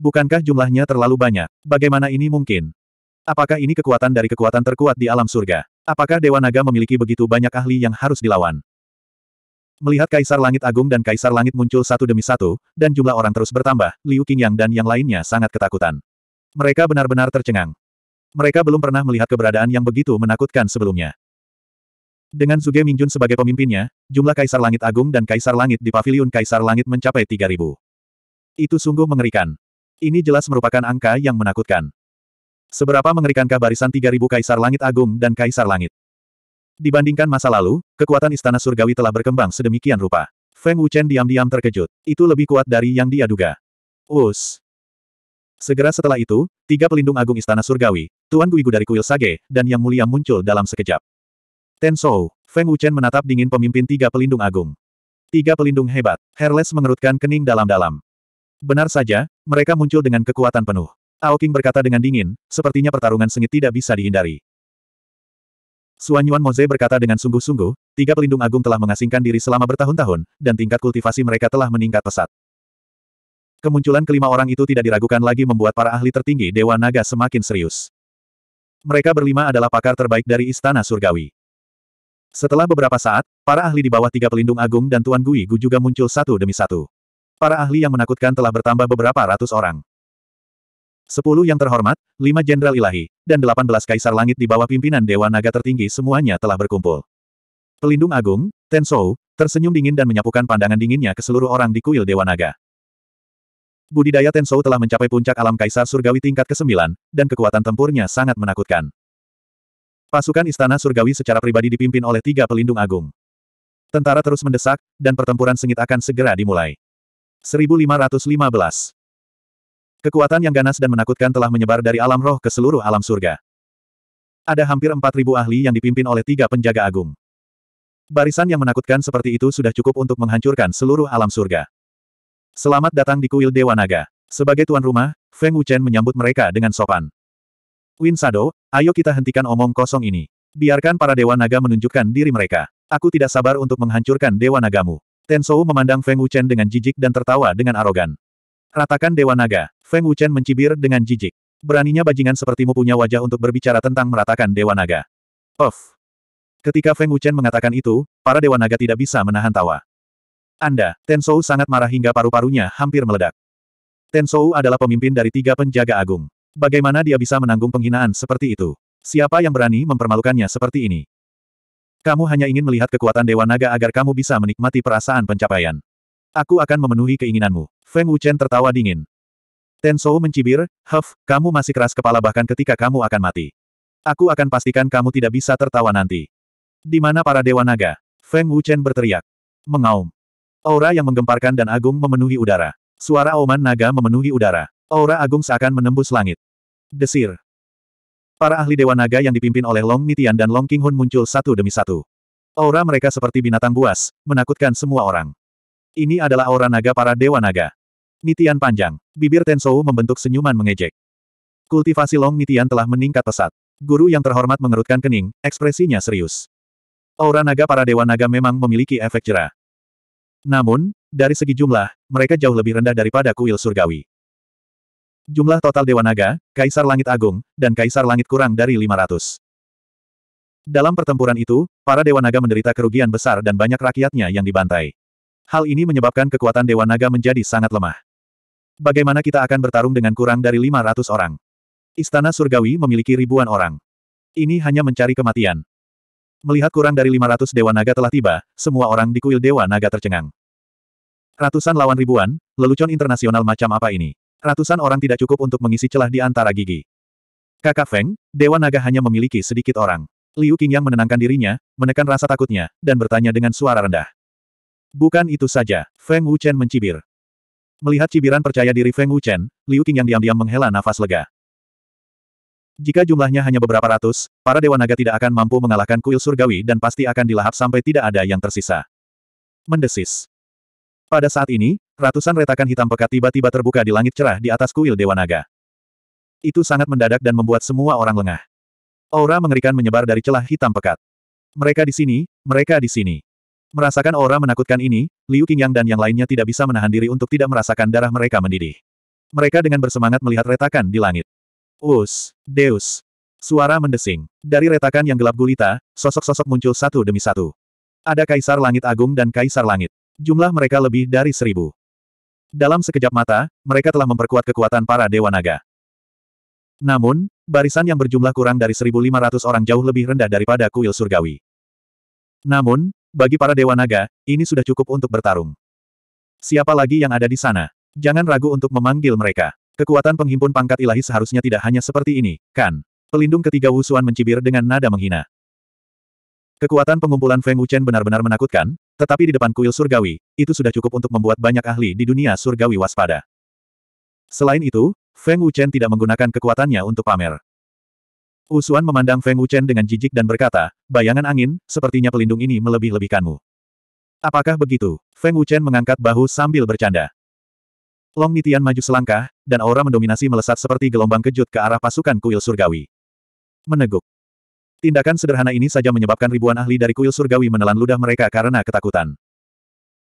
Bukankah jumlahnya terlalu banyak? Bagaimana ini mungkin? Apakah ini kekuatan dari kekuatan terkuat di alam surga? Apakah Dewa Naga memiliki begitu banyak ahli yang harus dilawan? Melihat Kaisar Langit Agung dan Kaisar Langit muncul satu demi satu, dan jumlah orang terus bertambah, Liu Qingyang dan yang lainnya sangat ketakutan. Mereka benar-benar tercengang. Mereka belum pernah melihat keberadaan yang begitu menakutkan sebelumnya. Dengan Zuge Mingjun sebagai pemimpinnya, jumlah Kaisar Langit Agung dan Kaisar Langit di Paviliun Kaisar Langit mencapai 3.000. Itu sungguh mengerikan. Ini jelas merupakan angka yang menakutkan. Seberapa mengerikankah barisan 3.000 Kaisar Langit Agung dan Kaisar Langit? Dibandingkan masa lalu, kekuatan istana surgawi telah berkembang sedemikian rupa. Feng Wuchen diam-diam terkejut. Itu lebih kuat dari yang dia duga. Us. Segera setelah itu, tiga pelindung agung istana surgawi, Tuan Guigu dari kuil Sage, dan Yang Mulia muncul dalam sekejap. Tensou, Feng Wuchen menatap dingin pemimpin tiga pelindung agung. Tiga pelindung hebat, Herles mengerutkan kening dalam-dalam. Benar saja, mereka muncul dengan kekuatan penuh. Aoking berkata dengan dingin, sepertinya pertarungan sengit tidak bisa dihindari. Suan Yuan Moze berkata dengan sungguh-sungguh, tiga pelindung agung telah mengasingkan diri selama bertahun-tahun, dan tingkat kultivasi mereka telah meningkat pesat. Kemunculan kelima orang itu tidak diragukan lagi membuat para ahli tertinggi Dewa Naga semakin serius. Mereka berlima adalah pakar terbaik dari Istana Surgawi. Setelah beberapa saat, para ahli di bawah tiga pelindung agung dan Tuan Gui Gu juga muncul satu demi satu. Para ahli yang menakutkan telah bertambah beberapa ratus orang. Sepuluh yang terhormat, lima jenderal ilahi, dan delapan belas kaisar langit di bawah pimpinan Dewa Naga tertinggi semuanya telah berkumpul. Pelindung Agung, Tensou, tersenyum dingin dan menyapukan pandangan dinginnya ke seluruh orang di kuil Dewa Naga. Budidaya Tensou telah mencapai puncak alam kaisar surgawi tingkat ke-9, dan kekuatan tempurnya sangat menakutkan. Pasukan istana surgawi secara pribadi dipimpin oleh tiga pelindung agung. Tentara terus mendesak, dan pertempuran sengit akan segera dimulai. 1515 Kekuatan yang ganas dan menakutkan telah menyebar dari alam roh ke seluruh alam surga. Ada hampir 4.000 ahli yang dipimpin oleh tiga penjaga agung. Barisan yang menakutkan seperti itu sudah cukup untuk menghancurkan seluruh alam surga. Selamat datang di kuil Dewa Naga. Sebagai tuan rumah, Feng Wuchen menyambut mereka dengan sopan. Win Sado, ayo kita hentikan omong kosong ini. Biarkan para Dewa Naga menunjukkan diri mereka. Aku tidak sabar untuk menghancurkan Dewa Nagamu. Tensou memandang Feng Wuchen dengan jijik dan tertawa dengan arogan. Ratakan Dewa Naga. Feng Wuchen mencibir dengan jijik. Beraninya bajingan sepertimu punya wajah untuk berbicara tentang meratakan Dewa Naga. Of. Ketika Feng Wuchen mengatakan itu, para Dewa Naga tidak bisa menahan tawa. Anda, Tensou sangat marah hingga paru-parunya hampir meledak. Tensou adalah pemimpin dari tiga penjaga agung. Bagaimana dia bisa menanggung penghinaan seperti itu? Siapa yang berani mempermalukannya seperti ini? Kamu hanya ingin melihat kekuatan Dewa Naga agar kamu bisa menikmati perasaan pencapaian. Aku akan memenuhi keinginanmu. Feng Wuchen tertawa dingin. Tensou mencibir, Huff, kamu masih keras kepala bahkan ketika kamu akan mati. Aku akan pastikan kamu tidak bisa tertawa nanti. Di mana para dewa naga? Feng Wuchen berteriak. Mengaum. Aura yang menggemparkan dan agung memenuhi udara. Suara auman naga memenuhi udara. Aura agung seakan menembus langit. Desir. Para ahli dewa naga yang dipimpin oleh Long Nitian dan Long Qinghun muncul satu demi satu. Aura mereka seperti binatang buas, menakutkan semua orang. Ini adalah aura naga para dewa naga. Nitian panjang. Bibir Tensou membentuk senyuman mengejek. Kultivasi Long Nitian telah meningkat pesat. Guru yang terhormat mengerutkan kening, ekspresinya serius. Aura naga para dewa naga memang memiliki efek cerah. Namun, dari segi jumlah, mereka jauh lebih rendah daripada kuil surgawi. Jumlah total Dewa Naga, Kaisar Langit Agung, dan Kaisar Langit kurang dari 500. Dalam pertempuran itu, para Dewa Naga menderita kerugian besar dan banyak rakyatnya yang dibantai. Hal ini menyebabkan kekuatan Dewa Naga menjadi sangat lemah. Bagaimana kita akan bertarung dengan kurang dari 500 orang? Istana Surgawi memiliki ribuan orang. Ini hanya mencari kematian. Melihat kurang dari 500 Dewa Naga telah tiba, semua orang di kuil Dewa Naga tercengang. Ratusan lawan ribuan, lelucon internasional macam apa ini? Ratusan orang tidak cukup untuk mengisi celah di antara gigi. Kakak Feng, Dewa Naga hanya memiliki sedikit orang. Liu Qingyang menenangkan dirinya, menekan rasa takutnya, dan bertanya dengan suara rendah. Bukan itu saja, Feng Wuchen mencibir. Melihat cibiran percaya diri Feng Wuchen, Liu Qing yang diam-diam menghela nafas lega. Jika jumlahnya hanya beberapa ratus, para Dewa Naga tidak akan mampu mengalahkan kuil surgawi dan pasti akan dilahap sampai tidak ada yang tersisa. Mendesis. Pada saat ini, ratusan retakan hitam pekat tiba-tiba terbuka di langit cerah di atas kuil Dewa Naga. Itu sangat mendadak dan membuat semua orang lengah. Aura mengerikan menyebar dari celah hitam pekat. Mereka di sini, mereka di sini. Merasakan aura menakutkan ini, Liu Qingyang dan yang lainnya tidak bisa menahan diri untuk tidak merasakan darah mereka mendidih. Mereka dengan bersemangat melihat retakan di langit. Us, Deus. Suara mendesing. Dari retakan yang gelap gulita, sosok-sosok muncul satu demi satu. Ada Kaisar Langit Agung dan Kaisar Langit. Jumlah mereka lebih dari seribu. Dalam sekejap mata, mereka telah memperkuat kekuatan para Dewa Naga. Namun, barisan yang berjumlah kurang dari 1.500 orang jauh lebih rendah daripada kuil surgawi. Namun, bagi para Dewa Naga, ini sudah cukup untuk bertarung. Siapa lagi yang ada di sana? Jangan ragu untuk memanggil mereka. Kekuatan penghimpun pangkat ilahi seharusnya tidak hanya seperti ini, kan? Pelindung ketiga Wusuan mencibir dengan nada menghina. Kekuatan pengumpulan Feng Wuchen benar-benar menakutkan, tetapi di depan kuil surgawi, itu sudah cukup untuk membuat banyak ahli di dunia surgawi waspada. Selain itu, Feng Wuchen tidak menggunakan kekuatannya untuk pamer. Usuan memandang Feng Wuchen dengan jijik dan berkata, bayangan angin, sepertinya pelindung ini melebih-lebihkanmu. Apakah begitu? Feng Wuchen mengangkat bahu sambil bercanda. Long Nitian maju selangkah, dan aura mendominasi melesat seperti gelombang kejut ke arah pasukan kuil surgawi. Meneguk. Tindakan sederhana ini saja menyebabkan ribuan ahli dari kuil surgawi menelan ludah mereka karena ketakutan.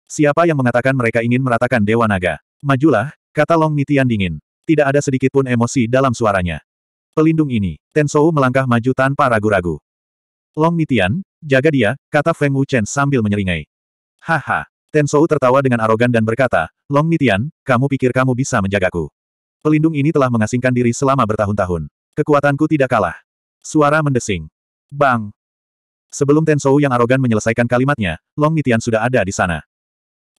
Siapa yang mengatakan mereka ingin meratakan Dewa Naga? Majulah, kata Long Nitian dingin. Tidak ada sedikitpun emosi dalam suaranya. Pelindung ini, Tensou melangkah maju tanpa ragu-ragu. Long Nitian, jaga dia, kata Feng Wuchen sambil menyeringai. Haha, Tensou tertawa dengan arogan dan berkata, Long Nitian, kamu pikir kamu bisa menjagaku. Pelindung ini telah mengasingkan diri selama bertahun-tahun. Kekuatanku tidak kalah. Suara mendesing. Bang! Sebelum Tensou yang arogan menyelesaikan kalimatnya, Long Nitian sudah ada di sana.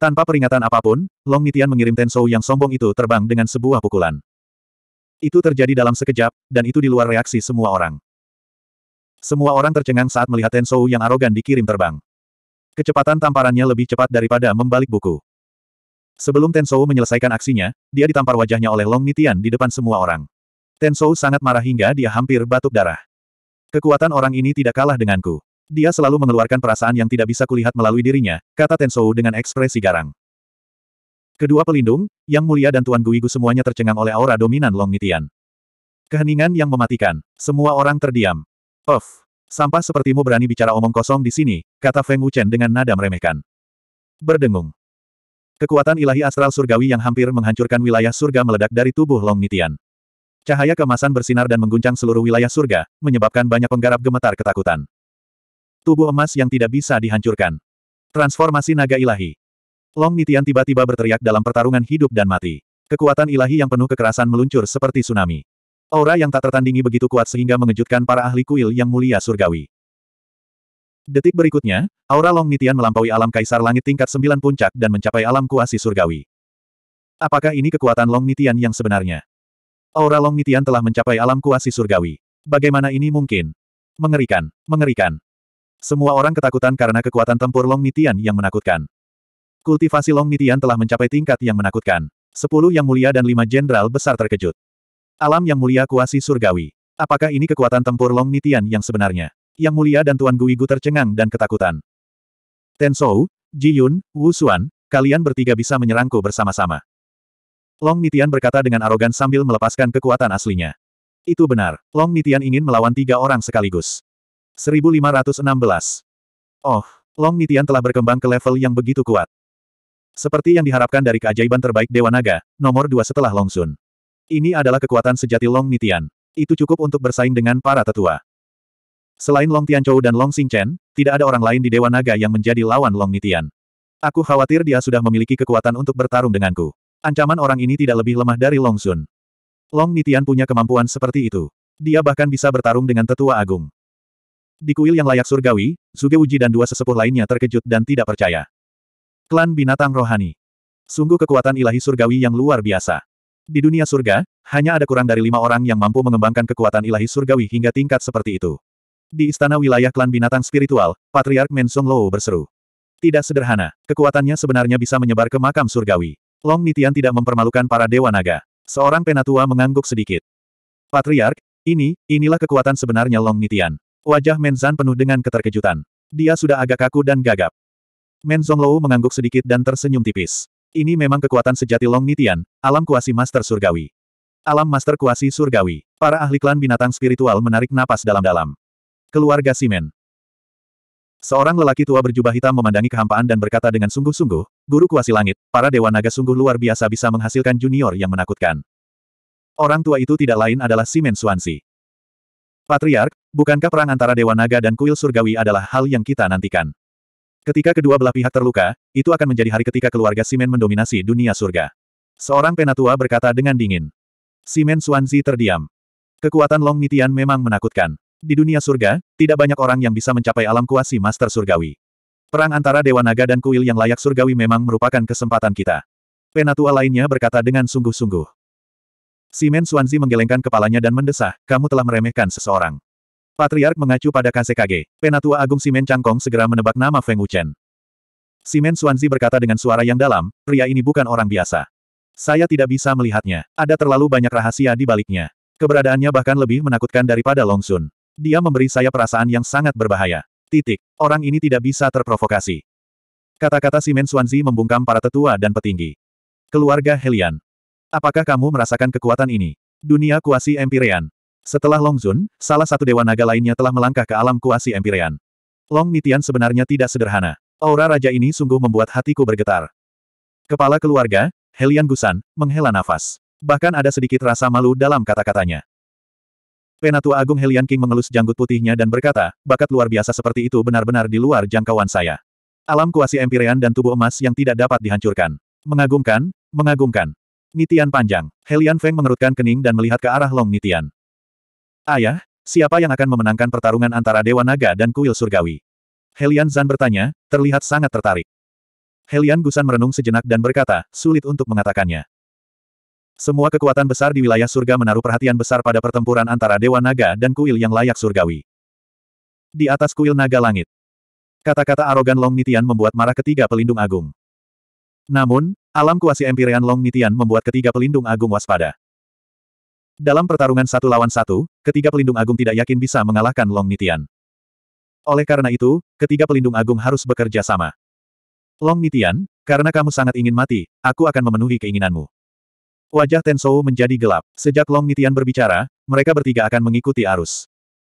Tanpa peringatan apapun, Long Nitian mengirim Tensou yang sombong itu terbang dengan sebuah pukulan. Itu terjadi dalam sekejap, dan itu di luar reaksi semua orang. Semua orang tercengang saat melihat Tensou yang arogan dikirim terbang. Kecepatan tamparannya lebih cepat daripada membalik buku. Sebelum Tensou menyelesaikan aksinya, dia ditampar wajahnya oleh Long Nitian di depan semua orang. Tensou sangat marah hingga dia hampir batuk darah. Kekuatan orang ini tidak kalah denganku. Dia selalu mengeluarkan perasaan yang tidak bisa kulihat melalui dirinya, kata Tensou dengan ekspresi garang. Kedua pelindung, Yang Mulia dan Tuan Guigu semuanya tercengang oleh aura dominan Long Nitian. Keheningan yang mematikan. Semua orang terdiam. Of. Sampah sepertimu berani bicara omong kosong di sini, kata Feng Wuchen dengan nada meremehkan. Berdengung. Kekuatan ilahi astral surgawi yang hampir menghancurkan wilayah surga meledak dari tubuh Long Nitian. Cahaya kemasan bersinar dan mengguncang seluruh wilayah surga, menyebabkan banyak penggarap gemetar ketakutan. Tubuh emas yang tidak bisa dihancurkan. Transformasi naga ilahi. Long Nitian tiba-tiba berteriak dalam pertarungan hidup dan mati. Kekuatan ilahi yang penuh kekerasan meluncur seperti tsunami. Aura yang tak tertandingi begitu kuat sehingga mengejutkan para ahli kuil yang mulia surgawi. Detik berikutnya, aura Long Nitian melampaui alam kaisar langit tingkat sembilan puncak dan mencapai alam kuasi surgawi. Apakah ini kekuatan Long Nitian yang sebenarnya? Aura Long Nitian telah mencapai alam kuasi surgawi. Bagaimana ini mungkin? Mengerikan, mengerikan. Semua orang ketakutan karena kekuatan tempur Long Nitian yang menakutkan. Kultivasi Long Mitian telah mencapai tingkat yang menakutkan. Sepuluh yang mulia dan lima jenderal besar terkejut. Alam yang mulia kuasi surgawi. Apakah ini kekuatan tempur Long Mitian yang sebenarnya? Yang mulia dan Tuan Guigu tercengang dan ketakutan. Tensou, Ji Yun, Wu Xuan, kalian bertiga bisa menyerangku bersama-sama. Long Nitian berkata dengan arogan sambil melepaskan kekuatan aslinya. Itu benar, Long Nitian ingin melawan tiga orang sekaligus. 1516. Oh, Long Nitian telah berkembang ke level yang begitu kuat. Seperti yang diharapkan dari keajaiban terbaik Dewa Naga, nomor dua setelah Long Sun. Ini adalah kekuatan sejati Long Nitian. Itu cukup untuk bersaing dengan para tetua. Selain Long Tianchou dan Long Xingchen, tidak ada orang lain di Dewa Naga yang menjadi lawan Long Nitian. Aku khawatir dia sudah memiliki kekuatan untuk bertarung denganku. Ancaman orang ini tidak lebih lemah dari Long Sun. Long Nitian punya kemampuan seperti itu. Dia bahkan bisa bertarung dengan tetua agung. Di kuil yang layak surgawi, Suge Uji dan dua sesepuh lainnya terkejut dan tidak percaya. Klan Binatang Rohani. Sungguh kekuatan ilahi surgawi yang luar biasa. Di dunia surga, hanya ada kurang dari lima orang yang mampu mengembangkan kekuatan ilahi surgawi hingga tingkat seperti itu. Di istana wilayah klan binatang spiritual, Patriark Mensong Lou berseru. Tidak sederhana, kekuatannya sebenarnya bisa menyebar ke makam surgawi. Long Nitian tidak mempermalukan para dewa naga. Seorang penatua mengangguk sedikit. Patriark, ini, inilah kekuatan sebenarnya Long Nitian. Wajah Menzan penuh dengan keterkejutan. Dia sudah agak kaku dan gagap. Men Zonglou mengangguk sedikit dan tersenyum tipis. Ini memang kekuatan sejati Long Nitian, alam kuasi master surgawi. Alam master kuasi surgawi. Para ahli klan binatang spiritual menarik napas dalam-dalam. Keluarga Simen. Seorang lelaki tua berjubah hitam memandangi kehampaan dan berkata dengan sungguh-sungguh, Guru Kuasi Langit, para Dewa Naga sungguh luar biasa bisa menghasilkan junior yang menakutkan. Orang tua itu tidak lain adalah Simen Suansi. Patriark, bukankah perang antara Dewa Naga dan Kuil Surgawi adalah hal yang kita nantikan? Ketika kedua belah pihak terluka, itu akan menjadi hari ketika keluarga Simen mendominasi dunia surga. Seorang penatua berkata dengan dingin. Simen Suanzi terdiam. Kekuatan Long Nitian memang menakutkan. Di dunia surga, tidak banyak orang yang bisa mencapai alam kuasi master surgawi. Perang antara Dewa Naga dan kuil yang layak surgawi memang merupakan kesempatan kita. Penatua lainnya berkata dengan sungguh-sungguh. Simen Suanzi menggelengkan kepalanya dan mendesah, kamu telah meremehkan seseorang. Patriark mengacu pada KCKG. Penatua Agung Simen Cangkong segera menebak nama Feng Wuchen. Simen Suanzi berkata dengan suara yang dalam, pria ini bukan orang biasa. Saya tidak bisa melihatnya. Ada terlalu banyak rahasia di baliknya. Keberadaannya bahkan lebih menakutkan daripada Long Sun. Dia memberi saya perasaan yang sangat berbahaya. Titik. Orang ini tidak bisa terprovokasi. Kata-kata Simen Suanzi membungkam para tetua dan petinggi. Keluarga Helian. Apakah kamu merasakan kekuatan ini? Dunia kuasi Empirean. Setelah Long Zun, salah satu dewa naga lainnya telah melangkah ke alam kuasi Empyrean. Long Nitian sebenarnya tidak sederhana. Aura raja ini sungguh membuat hatiku bergetar. Kepala keluarga, Helian Gusan, menghela nafas. Bahkan ada sedikit rasa malu dalam kata-katanya. Penatua Agung Helian King mengelus janggut putihnya dan berkata, bakat luar biasa seperti itu benar-benar di luar jangkauan saya. Alam kuasi Empyrean dan tubuh emas yang tidak dapat dihancurkan. Mengagumkan, mengagumkan. Nitian panjang. Helian Feng mengerutkan kening dan melihat ke arah Long Nitian. Ayah, siapa yang akan memenangkan pertarungan antara Dewa Naga dan Kuil Surgawi? Helian Zan bertanya, terlihat sangat tertarik. Helian Gusan merenung sejenak dan berkata, sulit untuk mengatakannya. Semua kekuatan besar di wilayah surga menaruh perhatian besar pada pertempuran antara Dewa Naga dan kuil yang layak surgawi. Di atas kuil naga langit. Kata-kata arogan Long Nitian membuat marah ketiga pelindung agung. Namun, alam kuasi Empirean Long Nitian membuat ketiga pelindung agung waspada. Dalam pertarungan satu lawan satu, ketiga pelindung agung tidak yakin bisa mengalahkan Long Nitian. Oleh karena itu, ketiga pelindung agung harus bekerja sama. Long Nitian, karena kamu sangat ingin mati, aku akan memenuhi keinginanmu. Wajah Tensou menjadi gelap. Sejak Long Nitian berbicara, mereka bertiga akan mengikuti arus.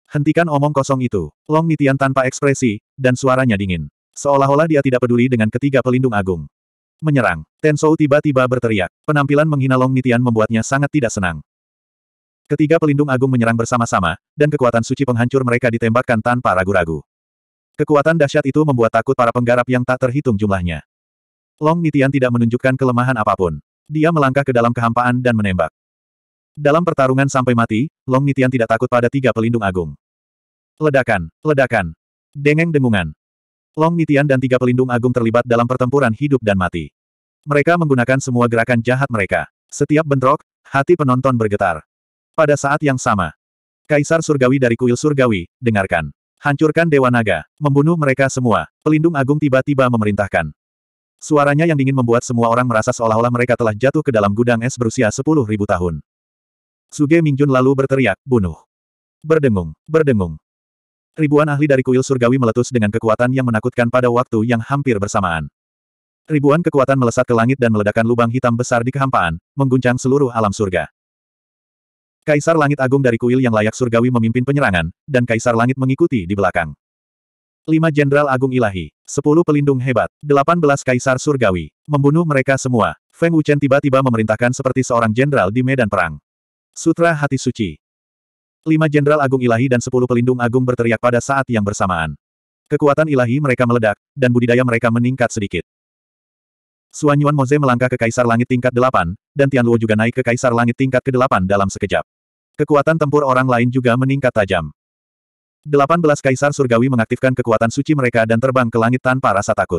Hentikan omong kosong itu. Long Nitian tanpa ekspresi, dan suaranya dingin. Seolah-olah dia tidak peduli dengan ketiga pelindung agung. Menyerang. Tensou tiba-tiba berteriak. Penampilan menghina Long Nitian membuatnya sangat tidak senang. Ketiga pelindung agung menyerang bersama-sama, dan kekuatan suci penghancur mereka ditembakkan tanpa ragu-ragu. Kekuatan dahsyat itu membuat takut para penggarap yang tak terhitung jumlahnya. Long Nitian tidak menunjukkan kelemahan apapun. Dia melangkah ke dalam kehampaan dan menembak. Dalam pertarungan sampai mati, Long Nitian tidak takut pada tiga pelindung agung. Ledakan, ledakan. Dengeng dengungan. Long Nitian dan tiga pelindung agung terlibat dalam pertempuran hidup dan mati. Mereka menggunakan semua gerakan jahat mereka. Setiap bentrok, hati penonton bergetar. Pada saat yang sama, Kaisar Surgawi dari Kuil Surgawi, dengarkan. Hancurkan Dewa Naga, membunuh mereka semua, pelindung agung tiba-tiba memerintahkan. Suaranya yang dingin membuat semua orang merasa seolah-olah mereka telah jatuh ke dalam gudang es berusia sepuluh ribu tahun. Suge Mingjun lalu berteriak, bunuh. Berdengung, berdengung. Ribuan ahli dari kuil surgawi meletus dengan kekuatan yang menakutkan pada waktu yang hampir bersamaan. Ribuan kekuatan melesat ke langit dan meledakkan lubang hitam besar di kehampaan, mengguncang seluruh alam surga. Kaisar Langit Agung dari kuil yang layak surgawi memimpin penyerangan, dan Kaisar Langit mengikuti di belakang. 5 Jenderal Agung Ilahi, 10 Pelindung Hebat, 18 Kaisar Surgawi, membunuh mereka semua. Feng Wuchen tiba-tiba memerintahkan seperti seorang jenderal di medan perang. Sutra Hati Suci. 5 Jenderal Agung Ilahi dan 10 Pelindung Agung berteriak pada saat yang bersamaan. Kekuatan ilahi mereka meledak, dan budidaya mereka meningkat sedikit. Suanyuan Moze melangkah ke Kaisar Langit tingkat 8, dan Tianluo juga naik ke Kaisar Langit tingkat ke-8 dalam sekejap. Kekuatan tempur orang lain juga meningkat tajam. 18 kaisar surgawi mengaktifkan kekuatan suci mereka dan terbang ke langit tanpa rasa takut.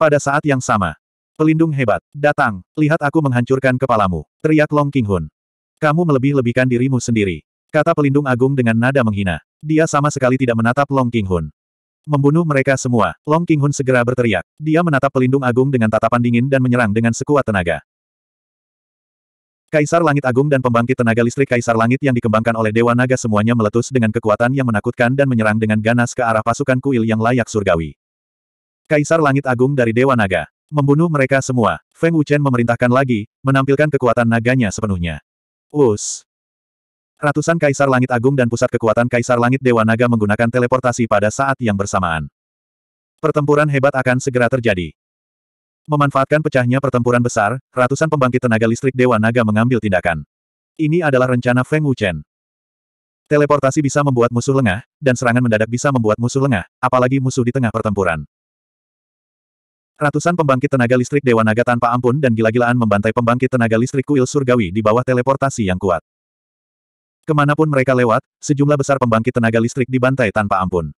Pada saat yang sama, pelindung hebat, datang, lihat aku menghancurkan kepalamu, teriak Long King Hun. Kamu melebih-lebihkan dirimu sendiri, kata pelindung agung dengan nada menghina. Dia sama sekali tidak menatap Long King Hun. Membunuh mereka semua, Long King Hun segera berteriak. Dia menatap pelindung agung dengan tatapan dingin dan menyerang dengan sekuat tenaga. Kaisar Langit Agung dan pembangkit tenaga listrik Kaisar Langit yang dikembangkan oleh Dewa Naga semuanya meletus dengan kekuatan yang menakutkan dan menyerang dengan ganas ke arah pasukan kuil yang layak surgawi. Kaisar Langit Agung dari Dewa Naga. Membunuh mereka semua. Feng Wuchen memerintahkan lagi, menampilkan kekuatan naganya sepenuhnya. Us. Ratusan Kaisar Langit Agung dan pusat kekuatan Kaisar Langit Dewa Naga menggunakan teleportasi pada saat yang bersamaan. Pertempuran hebat akan segera terjadi. Memanfaatkan pecahnya pertempuran besar, ratusan pembangkit tenaga listrik Dewa Naga mengambil tindakan. Ini adalah rencana Feng Wuchen. Teleportasi bisa membuat musuh lengah, dan serangan mendadak bisa membuat musuh lengah, apalagi musuh di tengah pertempuran. Ratusan pembangkit tenaga listrik Dewa Naga tanpa ampun dan gila-gilaan membantai pembangkit tenaga listrik kuil surgawi di bawah teleportasi yang kuat. Kemanapun mereka lewat, sejumlah besar pembangkit tenaga listrik dibantai tanpa ampun.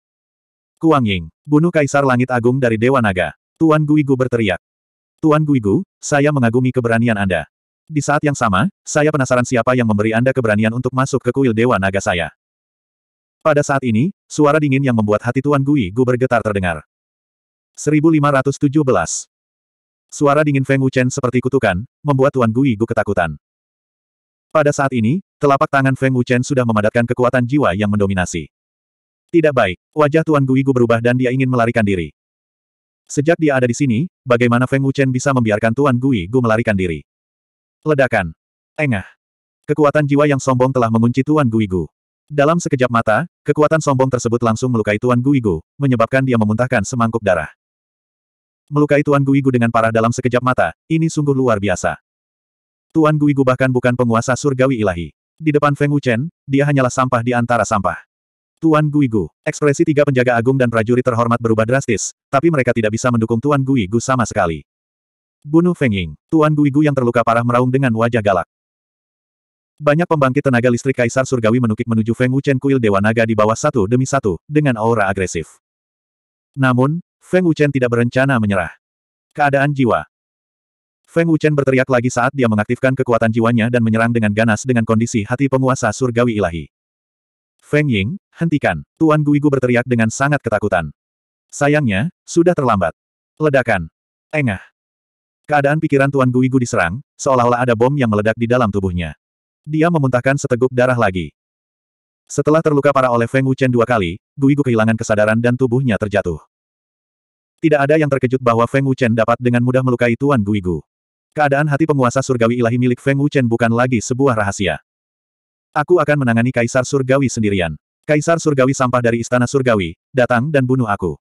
Kuang Ying, bunuh Kaisar Langit Agung dari Dewa Naga. Tuan Gui Gu berteriak. Tuan Guigu, saya mengagumi keberanian Anda. Di saat yang sama, saya penasaran siapa yang memberi Anda keberanian untuk masuk ke kuil Dewa Naga saya. Pada saat ini, suara dingin yang membuat hati Tuan Gui Gu bergetar terdengar. 1517 Suara dingin Feng Wuchen seperti kutukan, membuat Tuan Gui Gu ketakutan. Pada saat ini, telapak tangan Feng Wuchen sudah memadatkan kekuatan jiwa yang mendominasi. Tidak baik, wajah Tuan Gui Gu berubah dan dia ingin melarikan diri. Sejak dia ada di sini, bagaimana Feng Wuchen bisa membiarkan Tuan Gui Gu melarikan diri? Ledakan. Engah. Kekuatan jiwa yang sombong telah mengunci Tuan Gui Gu. Dalam sekejap mata, kekuatan sombong tersebut langsung melukai Tuan Gui Gu, menyebabkan dia memuntahkan semangkuk darah. Melukai Tuan Gui Gu dengan parah dalam sekejap mata, ini sungguh luar biasa. Tuan Gui Gu bahkan bukan penguasa surgawi ilahi. Di depan Feng Wuchen, dia hanyalah sampah di antara sampah. Tuan Guigu. Ekspresi tiga penjaga agung dan prajurit terhormat berubah drastis, tapi mereka tidak bisa mendukung Tuan Guigu sama sekali. Bunuh Feng Ying. Tuan Guigu yang terluka parah meraung dengan wajah galak. Banyak pembangkit tenaga listrik Kaisar Surgawi menukik menuju Feng Wuchen kuil Dewa Naga di bawah satu demi satu, dengan aura agresif. Namun, Feng Wuchen tidak berencana menyerah. Keadaan jiwa. Feng Wuchen berteriak lagi saat dia mengaktifkan kekuatan jiwanya dan menyerang dengan ganas dengan kondisi hati penguasa surgawi ilahi. Feng Ying, Hentikan, Tuan Guigu berteriak dengan sangat ketakutan. Sayangnya, sudah terlambat. Ledakan. Engah. Keadaan pikiran Tuan Guigu diserang, seolah-olah ada bom yang meledak di dalam tubuhnya. Dia memuntahkan seteguk darah lagi. Setelah terluka parah oleh Feng Wuchen dua kali, Guigu kehilangan kesadaran dan tubuhnya terjatuh. Tidak ada yang terkejut bahwa Feng Wuchen dapat dengan mudah melukai Tuan Guigu. Keadaan hati penguasa surgawi ilahi milik Feng Wuchen bukan lagi sebuah rahasia. Aku akan menangani kaisar surgawi sendirian. Kaisar Surgawi sampah dari Istana Surgawi, datang dan bunuh aku.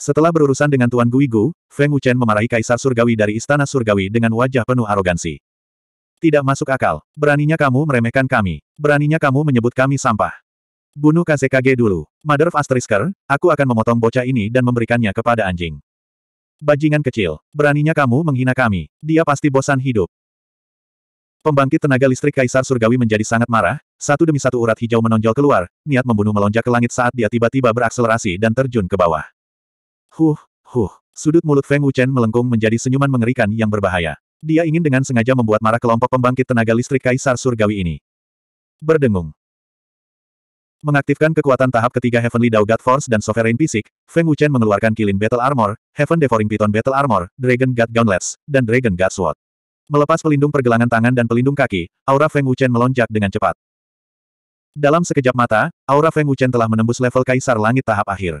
Setelah berurusan dengan Tuan Guigu, Feng Wuchen memarahi Kaisar Surgawi dari Istana Surgawi dengan wajah penuh arogansi. Tidak masuk akal. Beraninya kamu meremehkan kami. Beraninya kamu menyebut kami sampah. Bunuh KZKG dulu. Mother of Asterisker, aku akan memotong bocah ini dan memberikannya kepada anjing. Bajingan kecil. Beraninya kamu menghina kami. Dia pasti bosan hidup. Pembangkit tenaga listrik Kaisar Surgawi menjadi sangat marah, satu demi satu urat hijau menonjol keluar, niat membunuh melonjak ke langit saat dia tiba-tiba berakselerasi dan terjun ke bawah. Huh, huh, sudut mulut Feng Wuchen melengkung menjadi senyuman mengerikan yang berbahaya. Dia ingin dengan sengaja membuat marah kelompok pembangkit tenaga listrik Kaisar Surgawi ini. Berdengung. Mengaktifkan kekuatan tahap ketiga Heavenly Dao God Force dan Sovereign Physic, Feng Wuchen mengeluarkan Kilin Battle Armor, Heaven Devouring Python Battle Armor, Dragon God Gauntlets, dan Dragon God Sword. Melepas pelindung pergelangan tangan dan pelindung kaki, aura Feng Wuchen melonjak dengan cepat. Dalam sekejap mata, aura Feng Wuchen telah menembus level Kaisar Langit tahap akhir.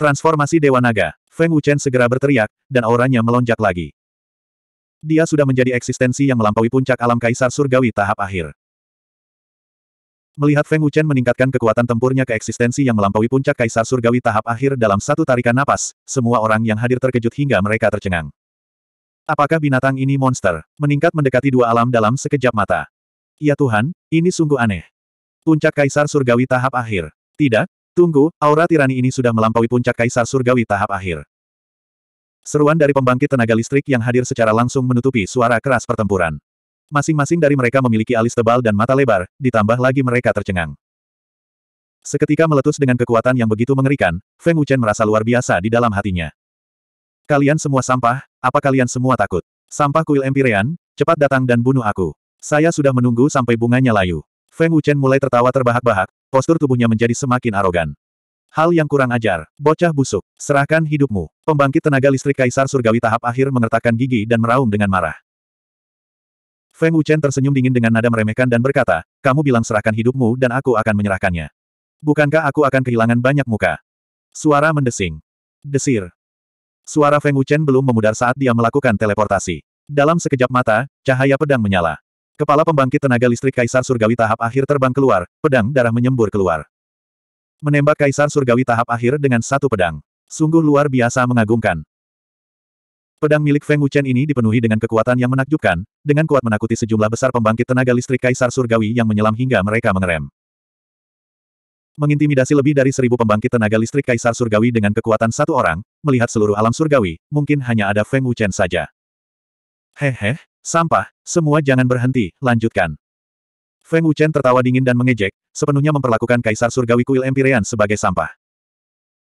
Transformasi Dewa Naga, Feng Wuchen segera berteriak, dan auranya melonjak lagi. Dia sudah menjadi eksistensi yang melampaui puncak alam Kaisar Surgawi tahap akhir. Melihat Feng Wuchen meningkatkan kekuatan tempurnya ke eksistensi yang melampaui puncak Kaisar Surgawi tahap akhir dalam satu tarikan napas, semua orang yang hadir terkejut hingga mereka tercengang. Apakah binatang ini monster? Meningkat mendekati dua alam dalam sekejap mata. Ya Tuhan, ini sungguh aneh. Puncak Kaisar Surgawi tahap akhir. Tidak, tunggu, aura tirani ini sudah melampaui puncak Kaisar Surgawi tahap akhir. Seruan dari pembangkit tenaga listrik yang hadir secara langsung menutupi suara keras pertempuran. Masing-masing dari mereka memiliki alis tebal dan mata lebar, ditambah lagi mereka tercengang. Seketika meletus dengan kekuatan yang begitu mengerikan, Feng Wuchen merasa luar biasa di dalam hatinya. Kalian semua sampah, apa kalian semua takut? Sampah kuil Empyrean, cepat datang dan bunuh aku. Saya sudah menunggu sampai bunganya layu. Feng Wuchen mulai tertawa terbahak-bahak, postur tubuhnya menjadi semakin arogan. Hal yang kurang ajar, bocah busuk, serahkan hidupmu. Pembangkit tenaga listrik Kaisar Surgawi tahap akhir mengertakkan gigi dan meraung dengan marah. Feng Wuchen tersenyum dingin dengan nada meremehkan dan berkata, kamu bilang serahkan hidupmu dan aku akan menyerahkannya. Bukankah aku akan kehilangan banyak muka? Suara mendesing. Desir, Suara Feng Wuchen belum memudar saat dia melakukan teleportasi. Dalam sekejap mata, cahaya pedang menyala. Kepala pembangkit tenaga listrik Kaisar Surgawi tahap akhir terbang keluar, pedang darah menyembur keluar. Menembak Kaisar Surgawi tahap akhir dengan satu pedang. Sungguh luar biasa mengagumkan. Pedang milik Feng Wuchen ini dipenuhi dengan kekuatan yang menakjubkan, dengan kuat menakuti sejumlah besar pembangkit tenaga listrik Kaisar Surgawi yang menyelam hingga mereka mengerem. Mengintimidasi lebih dari seribu pembangkit tenaga listrik Kaisar Surgawi dengan kekuatan satu orang, melihat seluruh alam surgawi, mungkin hanya ada Feng Wuchen saja. Hehe, sampah, semua jangan berhenti, lanjutkan. Feng Wuchen tertawa dingin dan mengejek, sepenuhnya memperlakukan Kaisar Surgawi Kuil Empyrean sebagai sampah.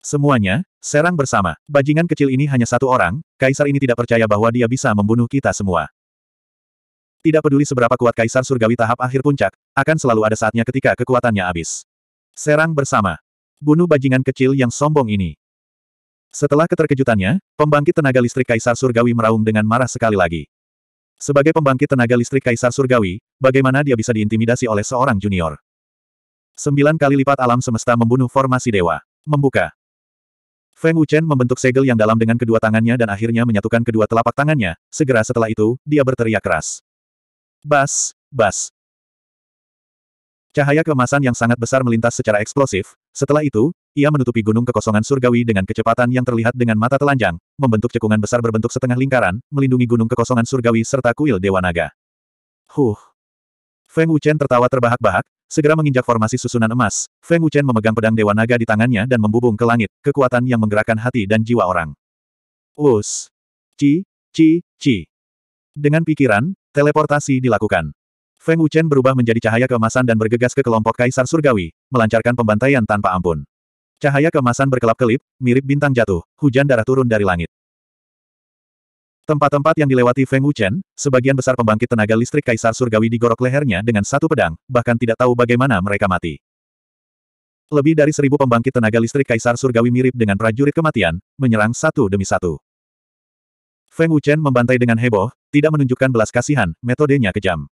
Semuanya, serang bersama. Bajingan kecil ini hanya satu orang, Kaisar ini tidak percaya bahwa dia bisa membunuh kita semua. Tidak peduli seberapa kuat Kaisar Surgawi tahap akhir puncak, akan selalu ada saatnya ketika kekuatannya habis. Serang bersama. Bunuh bajingan kecil yang sombong ini. Setelah keterkejutannya, pembangkit tenaga listrik Kaisar Surgawi meraung dengan marah sekali lagi. Sebagai pembangkit tenaga listrik Kaisar Surgawi, bagaimana dia bisa diintimidasi oleh seorang junior? Sembilan kali lipat alam semesta membunuh formasi dewa. Membuka. Feng Wuchen membentuk segel yang dalam dengan kedua tangannya dan akhirnya menyatukan kedua telapak tangannya. Segera setelah itu, dia berteriak keras. Bas, bas, Cahaya kemasan yang sangat besar melintas secara eksplosif, setelah itu, ia menutupi gunung kekosongan surgawi dengan kecepatan yang terlihat dengan mata telanjang, membentuk cekungan besar berbentuk setengah lingkaran, melindungi gunung kekosongan surgawi serta kuil Dewa Naga. Huh! Feng Wuchen tertawa terbahak-bahak, segera menginjak formasi susunan emas, Feng Wuchen memegang pedang Dewa Naga di tangannya dan membubung ke langit, kekuatan yang menggerakkan hati dan jiwa orang. Us! Ci, ci, ci. Dengan pikiran, teleportasi dilakukan. Feng Wuchen berubah menjadi cahaya kemasan dan bergegas ke kelompok kaisar surgawi, melancarkan pembantaian tanpa ampun. Cahaya kemasan berkelap-kelip, mirip bintang jatuh, hujan darah turun dari langit. Tempat-tempat yang dilewati Feng Wuchen, sebagian besar pembangkit tenaga listrik kaisar surgawi digorok lehernya dengan satu pedang, bahkan tidak tahu bagaimana mereka mati. Lebih dari seribu pembangkit tenaga listrik kaisar surgawi mirip dengan prajurit kematian, menyerang satu demi satu. Feng Wuchen membantai dengan heboh, tidak menunjukkan belas kasihan, metodenya kejam.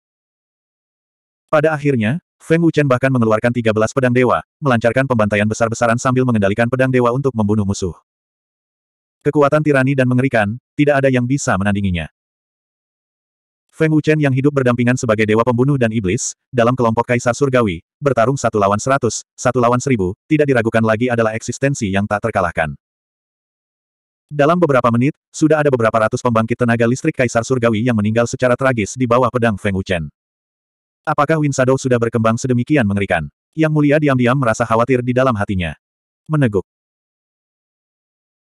Pada akhirnya, Feng Wuchen bahkan mengeluarkan 13 pedang dewa, melancarkan pembantaian besar-besaran sambil mengendalikan pedang dewa untuk membunuh musuh. Kekuatan tirani dan mengerikan, tidak ada yang bisa menandinginya. Feng Wuchen yang hidup berdampingan sebagai dewa pembunuh dan iblis, dalam kelompok kaisar surgawi, bertarung satu lawan seratus, satu lawan seribu, tidak diragukan lagi adalah eksistensi yang tak terkalahkan. Dalam beberapa menit, sudah ada beberapa ratus pembangkit tenaga listrik kaisar surgawi yang meninggal secara tragis di bawah pedang Feng Wuchen. Apakah Win Shadow sudah berkembang sedemikian mengerikan? Yang mulia diam-diam merasa khawatir di dalam hatinya. Meneguk.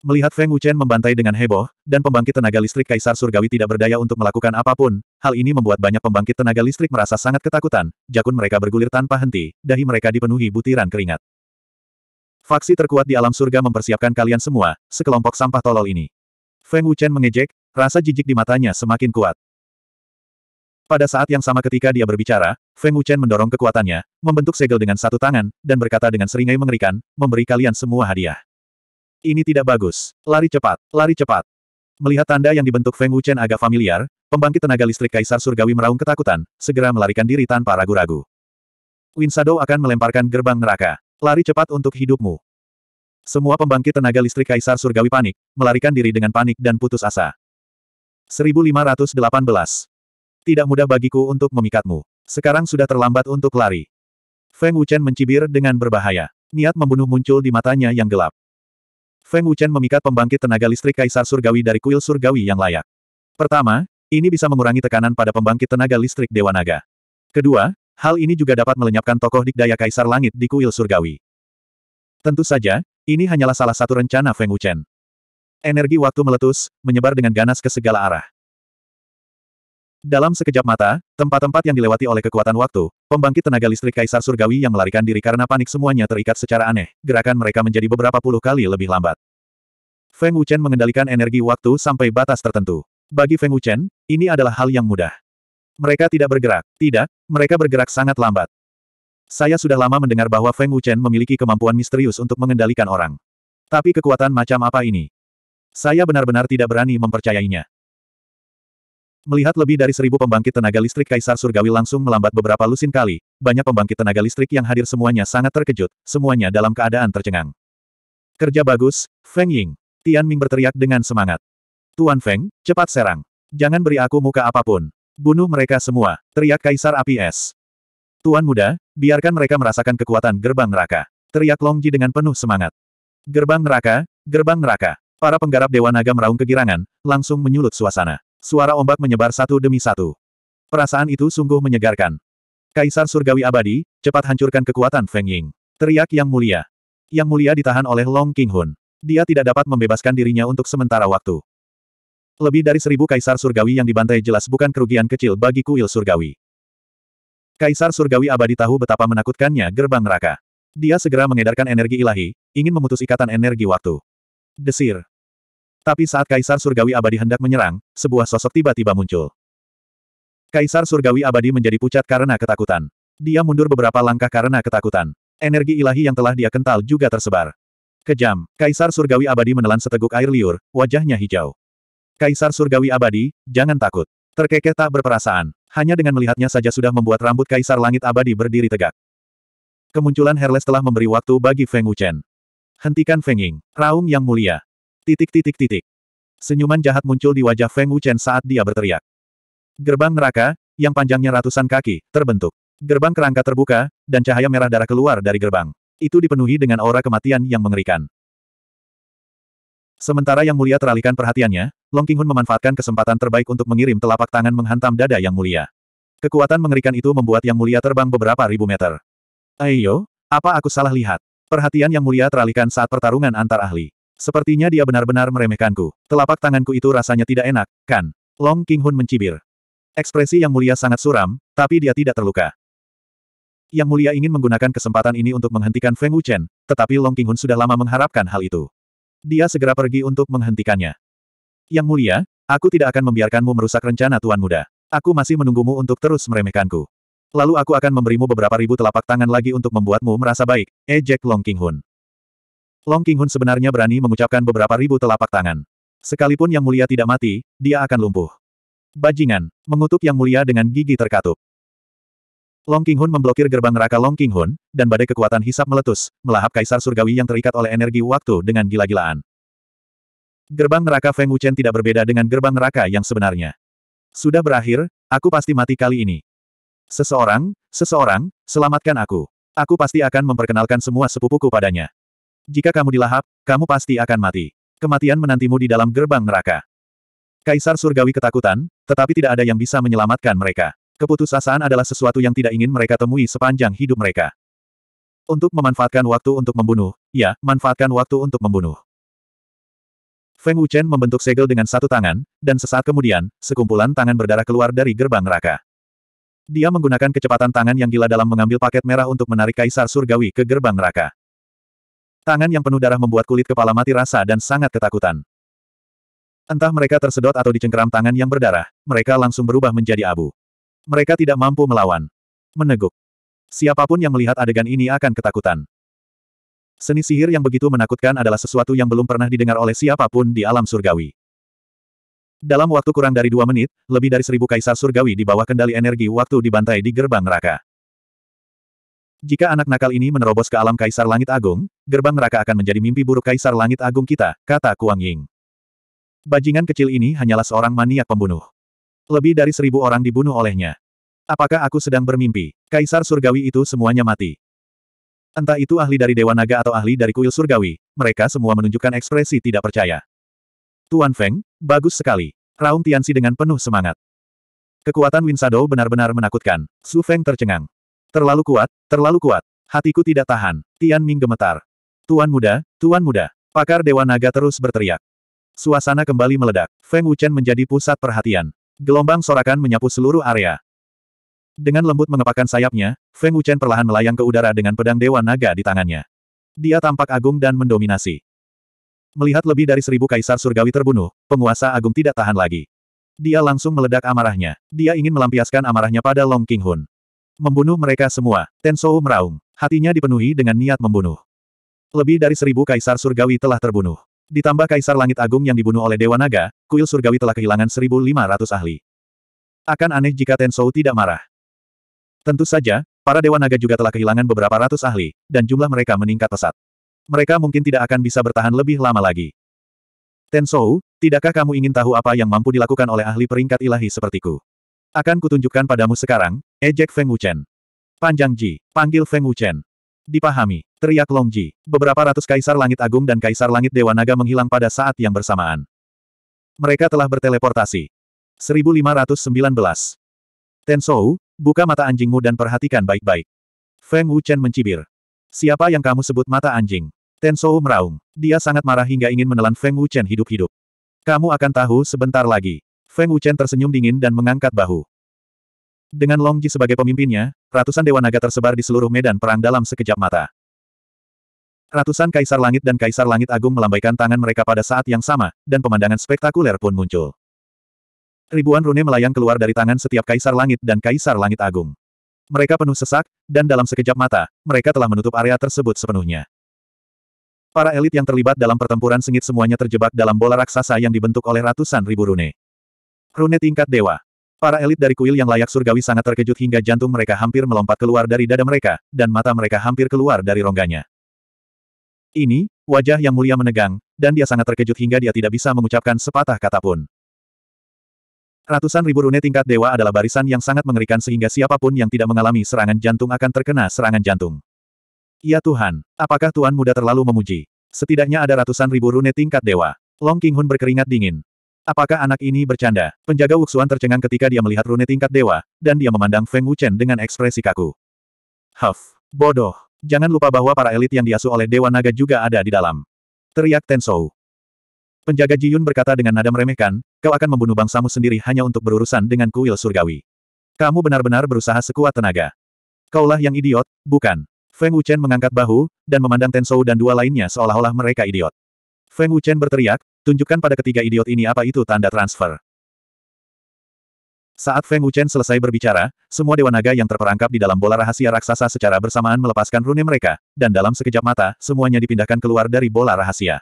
Melihat Feng Wuchen membantai dengan heboh, dan pembangkit tenaga listrik Kaisar Surgawi tidak berdaya untuk melakukan apapun, hal ini membuat banyak pembangkit tenaga listrik merasa sangat ketakutan, jakun mereka bergulir tanpa henti, dahi mereka dipenuhi butiran keringat. Faksi terkuat di alam surga mempersiapkan kalian semua, sekelompok sampah tolol ini. Feng Wuchen mengejek, rasa jijik di matanya semakin kuat. Pada saat yang sama ketika dia berbicara, Feng Wuchen mendorong kekuatannya, membentuk segel dengan satu tangan, dan berkata dengan seringai mengerikan, memberi kalian semua hadiah. Ini tidak bagus. Lari cepat, lari cepat. Melihat tanda yang dibentuk Feng Wuchen agak familiar, pembangkit tenaga listrik Kaisar Surgawi meraung ketakutan, segera melarikan diri tanpa ragu-ragu. Winsado akan melemparkan gerbang neraka. Lari cepat untuk hidupmu. Semua pembangkit tenaga listrik Kaisar Surgawi panik, melarikan diri dengan panik dan putus asa. 1518 tidak mudah bagiku untuk memikatmu. Sekarang sudah terlambat untuk lari. Feng Wuchen mencibir dengan berbahaya. Niat membunuh muncul di matanya yang gelap. Feng Wuchen memikat pembangkit tenaga listrik kaisar surgawi dari kuil surgawi yang layak. Pertama, ini bisa mengurangi tekanan pada pembangkit tenaga listrik Dewa Naga. Kedua, hal ini juga dapat melenyapkan tokoh dikdaya kaisar langit di kuil surgawi. Tentu saja, ini hanyalah salah satu rencana Feng Wuchen. Energi waktu meletus, menyebar dengan ganas ke segala arah. Dalam sekejap mata, tempat-tempat yang dilewati oleh kekuatan waktu, pembangkit tenaga listrik Kaisar Surgawi yang melarikan diri karena panik semuanya terikat secara aneh, gerakan mereka menjadi beberapa puluh kali lebih lambat. Feng Wuchen mengendalikan energi waktu sampai batas tertentu. Bagi Feng Wuchen, ini adalah hal yang mudah. Mereka tidak bergerak, tidak, mereka bergerak sangat lambat. Saya sudah lama mendengar bahwa Feng Wuchen memiliki kemampuan misterius untuk mengendalikan orang. Tapi kekuatan macam apa ini? Saya benar-benar tidak berani mempercayainya. Melihat lebih dari seribu pembangkit tenaga listrik Kaisar Surgawi langsung melambat beberapa lusin kali, banyak pembangkit tenaga listrik yang hadir semuanya sangat terkejut, semuanya dalam keadaan tercengang. Kerja bagus, Feng Ying. Tian Ming berteriak dengan semangat. Tuan Feng, cepat serang. Jangan beri aku muka apapun. Bunuh mereka semua, teriak Kaisar Api Es. Tuan muda, biarkan mereka merasakan kekuatan gerbang neraka. Teriak Long Ji dengan penuh semangat. Gerbang neraka, gerbang neraka. Para penggarap Dewa Naga meraung kegirangan, langsung menyulut suasana. Suara ombak menyebar satu demi satu. Perasaan itu sungguh menyegarkan. Kaisar Surgawi Abadi, cepat hancurkan kekuatan Feng Ying. Teriak Yang Mulia. Yang Mulia ditahan oleh Long King Hun. Dia tidak dapat membebaskan dirinya untuk sementara waktu. Lebih dari seribu kaisar surgawi yang dibantai jelas bukan kerugian kecil bagi kuil surgawi. Kaisar surgawi abadi tahu betapa menakutkannya gerbang neraka. Dia segera mengedarkan energi ilahi, ingin memutus ikatan energi waktu. Desir. Tapi saat Kaisar Surgawi Abadi hendak menyerang, sebuah sosok tiba-tiba muncul. Kaisar Surgawi Abadi menjadi pucat karena ketakutan. Dia mundur beberapa langkah karena ketakutan. Energi ilahi yang telah dia kental juga tersebar. Kejam, Kaisar Surgawi Abadi menelan seteguk air liur, wajahnya hijau. Kaisar Surgawi Abadi, jangan takut. Terkekeh tak berperasaan. Hanya dengan melihatnya saja sudah membuat rambut Kaisar Langit Abadi berdiri tegak. Kemunculan Herles telah memberi waktu bagi Feng Wuchen. Hentikan Feng Ying. Raung yang mulia. Titik titik titik. Senyuman jahat muncul di wajah Feng Wuchen saat dia berteriak. Gerbang neraka, yang panjangnya ratusan kaki, terbentuk. Gerbang kerangka terbuka, dan cahaya merah darah keluar dari gerbang. Itu dipenuhi dengan aura kematian yang mengerikan. Sementara Yang Mulia teralihkan perhatiannya, Long Qinghun memanfaatkan kesempatan terbaik untuk mengirim telapak tangan menghantam dada Yang Mulia. Kekuatan mengerikan itu membuat Yang Mulia terbang beberapa ribu meter. Ayo, apa aku salah lihat? Perhatian Yang Mulia teralihkan saat pertarungan antar ahli. Sepertinya dia benar-benar meremehkanku. Telapak tanganku itu rasanya tidak enak, kan? Long King Hun mencibir. Ekspresi yang mulia sangat suram, tapi dia tidak terluka. Yang mulia ingin menggunakan kesempatan ini untuk menghentikan Feng Wuchen, tetapi Long King Hun sudah lama mengharapkan hal itu. Dia segera pergi untuk menghentikannya. Yang mulia, aku tidak akan membiarkanmu merusak rencana Tuan Muda. Aku masih menunggumu untuk terus meremehkanku. Lalu aku akan memberimu beberapa ribu telapak tangan lagi untuk membuatmu merasa baik, ejek eh Long King Hun. Long Qinghun sebenarnya berani mengucapkan beberapa ribu telapak tangan. Sekalipun Yang Mulia tidak mati, dia akan lumpuh. Bajingan, mengutuk Yang Mulia dengan gigi terkatup. Long Qinghun memblokir gerbang neraka Long Qinghun, dan badai kekuatan hisap meletus, melahap kaisar surgawi yang terikat oleh energi waktu dengan gila-gilaan. Gerbang neraka Feng Wuchen tidak berbeda dengan gerbang neraka yang sebenarnya. Sudah berakhir, aku pasti mati kali ini. Seseorang, seseorang, selamatkan aku. Aku pasti akan memperkenalkan semua sepupuku padanya. Jika kamu dilahap, kamu pasti akan mati. Kematian menantimu di dalam gerbang neraka. Kaisar Surgawi ketakutan, tetapi tidak ada yang bisa menyelamatkan mereka. Keputusasaan adalah sesuatu yang tidak ingin mereka temui sepanjang hidup mereka. Untuk memanfaatkan waktu untuk membunuh, ya, manfaatkan waktu untuk membunuh. Feng Wuchen membentuk segel dengan satu tangan, dan sesaat kemudian, sekumpulan tangan berdarah keluar dari gerbang neraka. Dia menggunakan kecepatan tangan yang gila dalam mengambil paket merah untuk menarik Kaisar Surgawi ke gerbang neraka. Tangan yang penuh darah membuat kulit kepala mati rasa dan sangat ketakutan. Entah mereka tersedot atau dicengkeram tangan yang berdarah, mereka langsung berubah menjadi abu. Mereka tidak mampu melawan. Meneguk. Siapapun yang melihat adegan ini akan ketakutan. Seni sihir yang begitu menakutkan adalah sesuatu yang belum pernah didengar oleh siapapun di alam surgawi. Dalam waktu kurang dari dua menit, lebih dari seribu kaisar surgawi di bawah kendali energi waktu dibantai di gerbang neraka. Jika anak nakal ini menerobos ke alam Kaisar Langit Agung, gerbang neraka akan menjadi mimpi buruk Kaisar Langit Agung kita, kata Kuang Ying. Bajingan kecil ini hanyalah seorang maniak pembunuh. Lebih dari seribu orang dibunuh olehnya. Apakah aku sedang bermimpi? Kaisar Surgawi itu semuanya mati. Entah itu ahli dari Dewa Naga atau ahli dari Kuil Surgawi, mereka semua menunjukkan ekspresi tidak percaya. Tuan Feng, bagus sekali. Raung Tiansi dengan penuh semangat. Kekuatan Winsado benar-benar menakutkan. Su Feng tercengang. Terlalu kuat, terlalu kuat. Hatiku tidak tahan. Tian Ming gemetar. Tuan muda, tuan muda. Pakar Dewa Naga terus berteriak. Suasana kembali meledak. Feng Wuchen menjadi pusat perhatian. Gelombang sorakan menyapu seluruh area. Dengan lembut mengepakkan sayapnya, Feng Wuchen perlahan melayang ke udara dengan pedang Dewa Naga di tangannya. Dia tampak agung dan mendominasi. Melihat lebih dari seribu kaisar surgawi terbunuh, penguasa agung tidak tahan lagi. Dia langsung meledak amarahnya. Dia ingin melampiaskan amarahnya pada Long King Hun. Membunuh mereka semua, Tensou meraung. Hatinya dipenuhi dengan niat membunuh. Lebih dari seribu kaisar surgawi telah terbunuh. Ditambah kaisar langit agung yang dibunuh oleh Dewa Naga, kuil surgawi telah kehilangan 1.500 ahli. Akan aneh jika Tensou tidak marah. Tentu saja, para Dewa Naga juga telah kehilangan beberapa ratus ahli, dan jumlah mereka meningkat pesat. Mereka mungkin tidak akan bisa bertahan lebih lama lagi. Tensou, tidakkah kamu ingin tahu apa yang mampu dilakukan oleh ahli peringkat ilahi sepertiku? Akan kutunjukkan padamu sekarang, ejek Feng Wuchen. Panjang Ji, panggil Feng Wuchen. Dipahami, teriak Long Ji. Beberapa ratus kaisar langit agung dan kaisar langit dewa naga menghilang pada saat yang bersamaan. Mereka telah berteleportasi. 1519. Tensou, buka mata anjingmu dan perhatikan baik-baik. Feng Wuchen mencibir. Siapa yang kamu sebut mata anjing? Tensou meraung. Dia sangat marah hingga ingin menelan Feng Wuchen hidup-hidup. Kamu akan tahu sebentar lagi. Feng Wuchen tersenyum dingin dan mengangkat bahu. Dengan Long Ji sebagai pemimpinnya, ratusan dewa naga tersebar di seluruh medan perang dalam sekejap mata. Ratusan kaisar langit dan kaisar langit agung melambaikan tangan mereka pada saat yang sama, dan pemandangan spektakuler pun muncul. Ribuan rune melayang keluar dari tangan setiap kaisar langit dan kaisar langit agung. Mereka penuh sesak, dan dalam sekejap mata, mereka telah menutup area tersebut sepenuhnya. Para elit yang terlibat dalam pertempuran sengit semuanya terjebak dalam bola raksasa yang dibentuk oleh ratusan ribu rune. Rune tingkat dewa. Para elit dari kuil yang layak surgawi sangat terkejut hingga jantung mereka hampir melompat keluar dari dada mereka, dan mata mereka hampir keluar dari rongganya. Ini, wajah yang mulia menegang, dan dia sangat terkejut hingga dia tidak bisa mengucapkan sepatah kata pun. Ratusan ribu rune tingkat dewa adalah barisan yang sangat mengerikan sehingga siapapun yang tidak mengalami serangan jantung akan terkena serangan jantung. Ya Tuhan, apakah Tuhan muda terlalu memuji? Setidaknya ada ratusan ribu rune tingkat dewa. Long King Hun berkeringat dingin. Apakah anak ini bercanda? Penjaga Wuxuan tercengang ketika dia melihat rune tingkat dewa, dan dia memandang Feng Wuchen dengan ekspresi kaku. Huff, bodoh. Jangan lupa bahwa para elit yang diasuh oleh Dewa Naga juga ada di dalam. Teriak Tensou. Penjaga Jiyun berkata dengan nada meremehkan, kau akan membunuh bangsamu sendiri hanya untuk berurusan dengan kuil surgawi. Kamu benar-benar berusaha sekuat tenaga. Kaulah yang idiot, bukan. Feng Wuchen mengangkat bahu, dan memandang Tensou dan dua lainnya seolah-olah mereka idiot. Feng Wuchen berteriak, tunjukkan pada ketiga idiot ini apa itu tanda transfer. Saat Feng Wuchen selesai berbicara, semua dewa naga yang terperangkap di dalam bola rahasia raksasa secara bersamaan melepaskan rune mereka, dan dalam sekejap mata, semuanya dipindahkan keluar dari bola rahasia.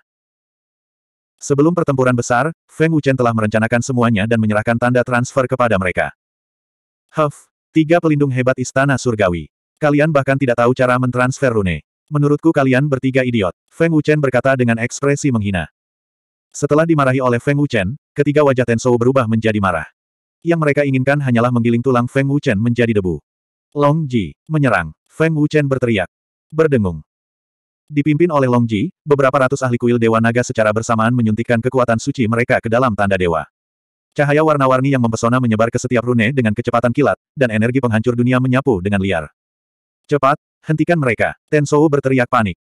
Sebelum pertempuran besar, Feng Wuchen telah merencanakan semuanya dan menyerahkan tanda transfer kepada mereka. Huff, tiga pelindung hebat istana surgawi. Kalian bahkan tidak tahu cara mentransfer rune. Menurutku kalian bertiga idiot, Feng Wuchen berkata dengan ekspresi menghina. Setelah dimarahi oleh Feng Wuchen, ketiga wajah Tensou berubah menjadi marah. Yang mereka inginkan hanyalah menggiling tulang Feng Wuchen menjadi debu. Long Ji, menyerang. Feng Wuchen berteriak. Berdengung. Dipimpin oleh Long Ji, beberapa ratus ahli kuil Dewa Naga secara bersamaan menyuntikkan kekuatan suci mereka ke dalam tanda dewa. Cahaya warna-warni yang mempesona menyebar ke setiap rune dengan kecepatan kilat, dan energi penghancur dunia menyapu dengan liar. Cepat, hentikan mereka, Tensou berteriak panik.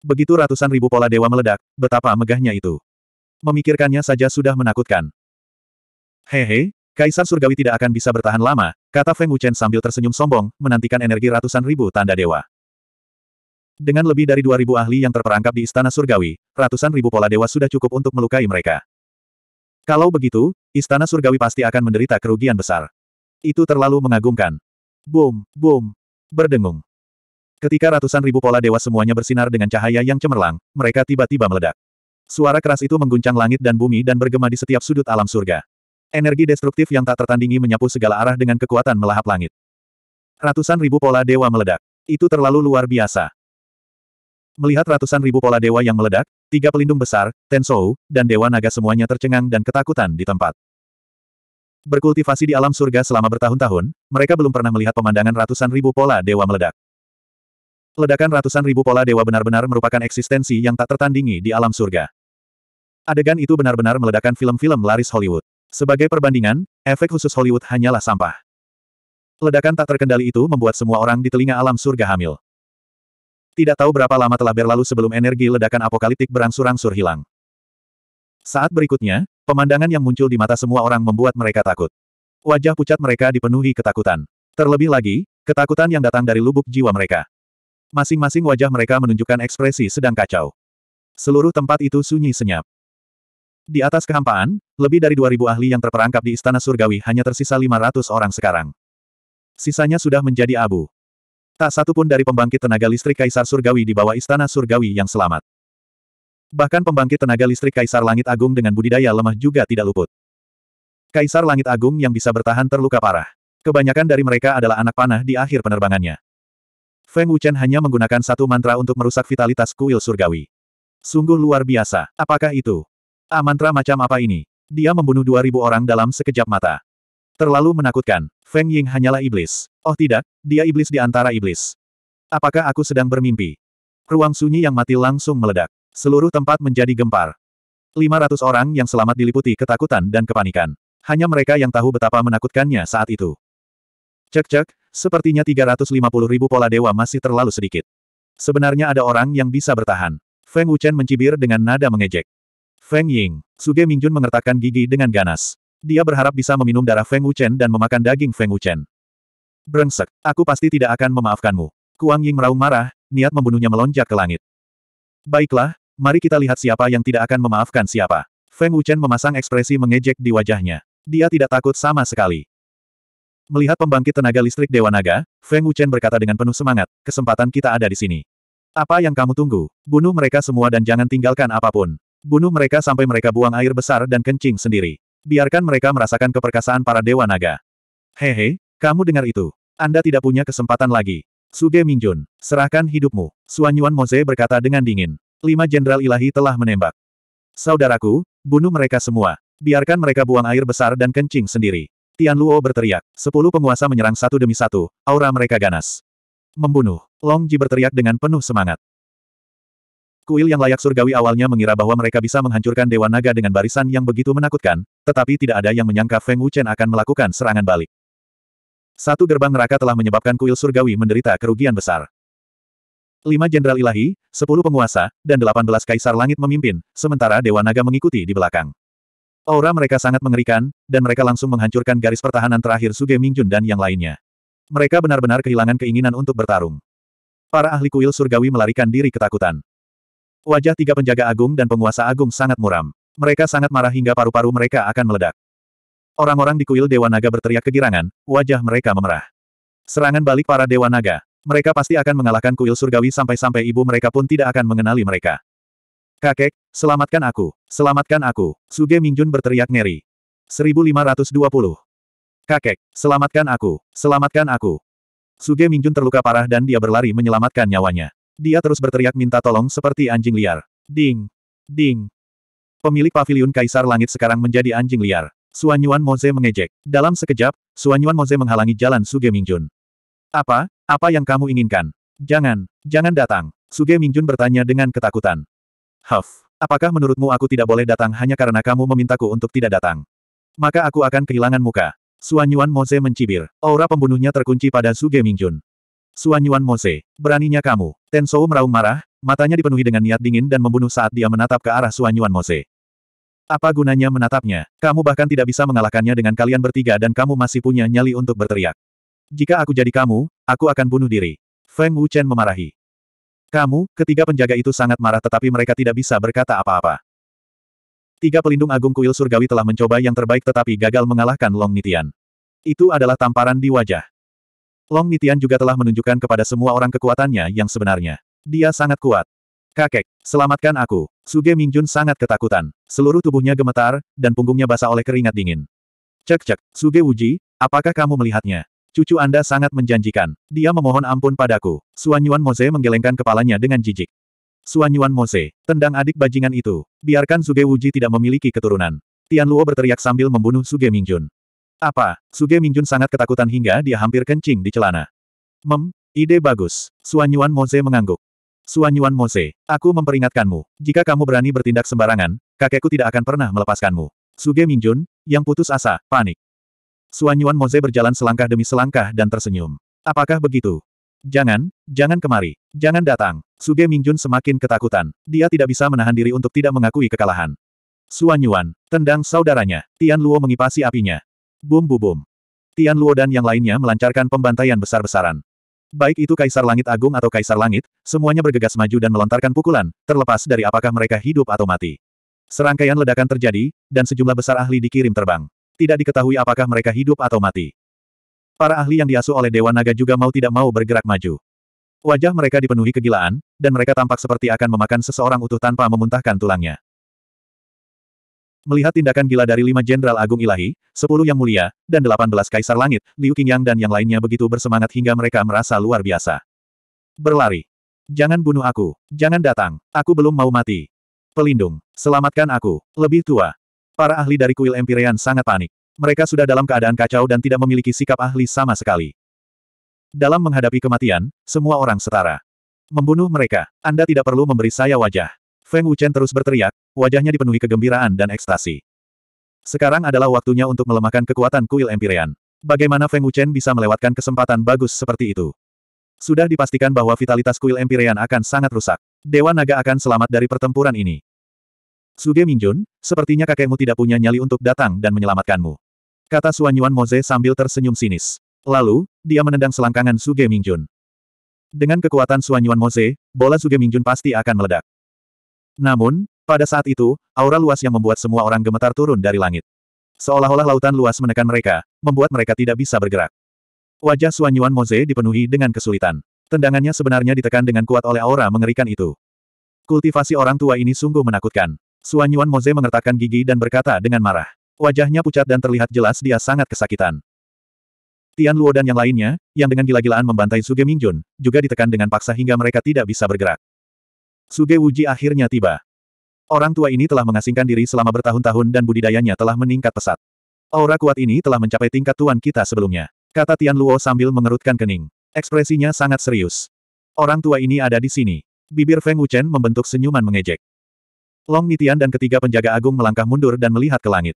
Begitu ratusan ribu pola dewa meledak, betapa megahnya itu. Memikirkannya saja sudah menakutkan. Hehe, Kaisar Surgawi tidak akan bisa bertahan lama, kata Feng Wuchen sambil tersenyum sombong, menantikan energi ratusan ribu tanda dewa. Dengan lebih dari dua ribu ahli yang terperangkap di Istana Surgawi, ratusan ribu pola dewa sudah cukup untuk melukai mereka. Kalau begitu, Istana Surgawi pasti akan menderita kerugian besar. Itu terlalu mengagumkan. Boom, boom, berdengung. Ketika ratusan ribu pola dewa semuanya bersinar dengan cahaya yang cemerlang, mereka tiba-tiba meledak. Suara keras itu mengguncang langit dan bumi dan bergema di setiap sudut alam surga. Energi destruktif yang tak tertandingi menyapu segala arah dengan kekuatan melahap langit. Ratusan ribu pola dewa meledak. Itu terlalu luar biasa. Melihat ratusan ribu pola dewa yang meledak, tiga pelindung besar, Tensou, dan Dewa Naga semuanya tercengang dan ketakutan di tempat. Berkultivasi di alam surga selama bertahun-tahun, mereka belum pernah melihat pemandangan ratusan ribu pola dewa meledak. Ledakan ratusan ribu pola dewa benar-benar merupakan eksistensi yang tak tertandingi di alam surga. Adegan itu benar-benar meledakkan film-film laris Hollywood. Sebagai perbandingan, efek khusus Hollywood hanyalah sampah. Ledakan tak terkendali itu membuat semua orang di telinga alam surga hamil. Tidak tahu berapa lama telah berlalu sebelum energi ledakan apokaliptik berangsur-angsur hilang. Saat berikutnya, Pemandangan yang muncul di mata semua orang membuat mereka takut. Wajah pucat mereka dipenuhi ketakutan. Terlebih lagi, ketakutan yang datang dari lubuk jiwa mereka. Masing-masing wajah mereka menunjukkan ekspresi sedang kacau. Seluruh tempat itu sunyi senyap. Di atas kehampaan, lebih dari 2000 ahli yang terperangkap di Istana Surgawi hanya tersisa 500 orang sekarang. Sisanya sudah menjadi abu. Tak satu pun dari pembangkit tenaga listrik Kaisar Surgawi di bawah Istana Surgawi yang selamat. Bahkan pembangkit tenaga listrik Kaisar Langit Agung dengan budidaya lemah juga tidak luput. Kaisar Langit Agung yang bisa bertahan terluka parah. Kebanyakan dari mereka adalah anak panah di akhir penerbangannya. Feng Wuchen hanya menggunakan satu mantra untuk merusak vitalitas kuil surgawi. Sungguh luar biasa. Apakah itu? Ah mantra macam apa ini? Dia membunuh 2000 orang dalam sekejap mata. Terlalu menakutkan. Feng Ying hanyalah iblis. Oh tidak, dia iblis di antara iblis. Apakah aku sedang bermimpi? Ruang sunyi yang mati langsung meledak. Seluruh tempat menjadi gempar. 500 orang yang selamat diliputi ketakutan dan kepanikan. Hanya mereka yang tahu betapa menakutkannya saat itu. Cek-cek, sepertinya 350 ribu pola dewa masih terlalu sedikit. Sebenarnya ada orang yang bisa bertahan. Feng Wuchen mencibir dengan nada mengejek. Feng Ying, Suge Mingjun mengertakkan gigi dengan ganas. Dia berharap bisa meminum darah Feng Wuchen dan memakan daging Feng Wuchen. Brengsek, aku pasti tidak akan memaafkanmu. Kuang Ying meraung marah, niat membunuhnya melonjak ke langit. Baiklah, Mari kita lihat siapa yang tidak akan memaafkan siapa. Feng Wuchen memasang ekspresi mengejek di wajahnya. Dia tidak takut sama sekali. Melihat pembangkit tenaga listrik Dewa Naga, Feng Wuchen berkata dengan penuh semangat, kesempatan kita ada di sini. Apa yang kamu tunggu? Bunuh mereka semua dan jangan tinggalkan apapun. Bunuh mereka sampai mereka buang air besar dan kencing sendiri. Biarkan mereka merasakan keperkasaan para Dewa Naga. Hehe, kamu dengar itu. Anda tidak punya kesempatan lagi. Suge Mingjun, serahkan hidupmu. Suanyuan Moze berkata dengan dingin. Lima jenderal ilahi telah menembak. Saudaraku, bunuh mereka semua. Biarkan mereka buang air besar dan kencing sendiri. Tian Luo berteriak. Sepuluh penguasa menyerang satu demi satu, aura mereka ganas. Membunuh. Long Ji berteriak dengan penuh semangat. Kuil yang layak surgawi awalnya mengira bahwa mereka bisa menghancurkan Dewa Naga dengan barisan yang begitu menakutkan, tetapi tidak ada yang menyangka Feng Wuchen akan melakukan serangan balik. Satu gerbang neraka telah menyebabkan kuil surgawi menderita kerugian besar. Lima jenderal ilahi, sepuluh penguasa, dan delapan belas kaisar langit memimpin, sementara Dewa Naga mengikuti di belakang. Aura mereka sangat mengerikan, dan mereka langsung menghancurkan garis pertahanan terakhir Suge Mingjun dan yang lainnya. Mereka benar-benar kehilangan keinginan untuk bertarung. Para ahli kuil surgawi melarikan diri ketakutan. Wajah tiga penjaga agung dan penguasa agung sangat muram. Mereka sangat marah hingga paru-paru mereka akan meledak. Orang-orang di kuil Dewa Naga berteriak kegirangan, wajah mereka memerah. Serangan balik para Dewa Naga mereka pasti akan mengalahkan kuil surgawi sampai-sampai ibu mereka pun tidak akan mengenali mereka. Kakek, selamatkan aku, selamatkan aku, Suge Mingjun berteriak ngeri. 1520. Kakek, selamatkan aku, selamatkan aku. Suge Mingjun terluka parah dan dia berlari menyelamatkan nyawanya. Dia terus berteriak minta tolong seperti anjing liar. Ding! Ding! Pemilik pavilion Kaisar Langit sekarang menjadi anjing liar. Suanyuan Moze mengejek. Dalam sekejap, Suanyuan Moze menghalangi jalan Suge Mingjun. Apa? Apa yang kamu inginkan? Jangan, jangan datang. Suge Mingjun bertanya dengan ketakutan. Huff, apakah menurutmu aku tidak boleh datang hanya karena kamu memintaku untuk tidak datang? Maka aku akan kehilangan muka. Suan Yuan Mose mencibir. Aura pembunuhnya terkunci pada Suge Mingjun. Suan Yuan Mose, beraninya kamu. Tensou meraung marah, matanya dipenuhi dengan niat dingin dan membunuh saat dia menatap ke arah Suan Yuan Mose. Apa gunanya menatapnya? Kamu bahkan tidak bisa mengalahkannya dengan kalian bertiga dan kamu masih punya nyali untuk berteriak. Jika aku jadi kamu, Aku akan bunuh diri. Feng Wuchen memarahi. Kamu, ketiga penjaga itu sangat marah tetapi mereka tidak bisa berkata apa-apa. Tiga pelindung agung kuil surgawi telah mencoba yang terbaik tetapi gagal mengalahkan Long Nitian. Itu adalah tamparan di wajah. Long Nitian juga telah menunjukkan kepada semua orang kekuatannya yang sebenarnya. Dia sangat kuat. Kakek, selamatkan aku. Suge Mingjun sangat ketakutan. Seluruh tubuhnya gemetar, dan punggungnya basah oleh keringat dingin. Cek-cek, Suge Wuji, apakah kamu melihatnya? Cucu Anda sangat menjanjikan. Dia memohon ampun padaku. Suan Yuan Mose menggelengkan kepalanya dengan jijik. Suan Yuan Mose, tendang adik bajingan itu. Biarkan Suge Wuji tidak memiliki keturunan. Tian Luo berteriak sambil membunuh Suge Mingjun. Apa? Suge Mingjun sangat ketakutan hingga dia hampir kencing di celana. Mem, ide bagus. Suan Yuan Mose mengangguk. Suan Yuan Mose, aku memperingatkanmu. Jika kamu berani bertindak sembarangan, kakekku tidak akan pernah melepaskanmu. Suge Mingjun, yang putus asa, panik. Suan Yuan Moze berjalan selangkah demi selangkah dan tersenyum. Apakah begitu? Jangan, jangan kemari. Jangan datang. Suge Mingjun semakin ketakutan. Dia tidak bisa menahan diri untuk tidak mengakui kekalahan. Suan Yuan, tendang saudaranya. Tian Luo mengipasi apinya. Bum bum bum. Tian Luo dan yang lainnya melancarkan pembantaian besar-besaran. Baik itu Kaisar Langit Agung atau Kaisar Langit, semuanya bergegas maju dan melontarkan pukulan, terlepas dari apakah mereka hidup atau mati. Serangkaian ledakan terjadi, dan sejumlah besar ahli dikirim terbang. Tidak diketahui apakah mereka hidup atau mati. Para ahli yang diasuh oleh Dewa Naga juga mau tidak mau bergerak maju. Wajah mereka dipenuhi kegilaan, dan mereka tampak seperti akan memakan seseorang utuh tanpa memuntahkan tulangnya. Melihat tindakan gila dari lima jenderal agung ilahi, sepuluh yang mulia, dan delapan belas kaisar langit, Liu Qingyang dan yang lainnya begitu bersemangat hingga mereka merasa luar biasa. Berlari. Jangan bunuh aku. Jangan datang. Aku belum mau mati. Pelindung. Selamatkan aku. Lebih tua. Para ahli dari kuil Empyrean sangat panik. Mereka sudah dalam keadaan kacau dan tidak memiliki sikap ahli sama sekali. Dalam menghadapi kematian, semua orang setara. Membunuh mereka, Anda tidak perlu memberi saya wajah. Feng Wuchen terus berteriak, wajahnya dipenuhi kegembiraan dan ekstasi. Sekarang adalah waktunya untuk melemahkan kekuatan kuil Empyrean. Bagaimana Feng Wuchen bisa melewatkan kesempatan bagus seperti itu? Sudah dipastikan bahwa vitalitas kuil Empyrean akan sangat rusak. Dewa Naga akan selamat dari pertempuran ini. Suge Mingjun, sepertinya kakekmu tidak punya nyali untuk datang dan menyelamatkanmu. Kata Suan Yuan Moze sambil tersenyum sinis. Lalu, dia menendang selangkangan Suge Mingjun. Dengan kekuatan Suan Yuan Moze, bola Suge Mingjun pasti akan meledak. Namun, pada saat itu, aura luas yang membuat semua orang gemetar turun dari langit. Seolah-olah lautan luas menekan mereka, membuat mereka tidak bisa bergerak. Wajah Suan Yuan Moze dipenuhi dengan kesulitan. Tendangannya sebenarnya ditekan dengan kuat oleh aura mengerikan itu. Kultivasi orang tua ini sungguh menakutkan. Suan Yuan Moze mengertakkan gigi dan berkata dengan marah. Wajahnya pucat dan terlihat jelas dia sangat kesakitan. Tian Luo dan yang lainnya, yang dengan gila-gilaan membantai Suge Mingjun, juga ditekan dengan paksa hingga mereka tidak bisa bergerak. Suge Wuji akhirnya tiba. Orang tua ini telah mengasingkan diri selama bertahun-tahun dan budidayanya telah meningkat pesat. Aura kuat ini telah mencapai tingkat tuan kita sebelumnya. Kata Tian Luo sambil mengerutkan kening. Ekspresinya sangat serius. Orang tua ini ada di sini. Bibir Feng Wuchen membentuk senyuman mengejek. Long Mitian dan ketiga penjaga agung melangkah mundur dan melihat ke langit.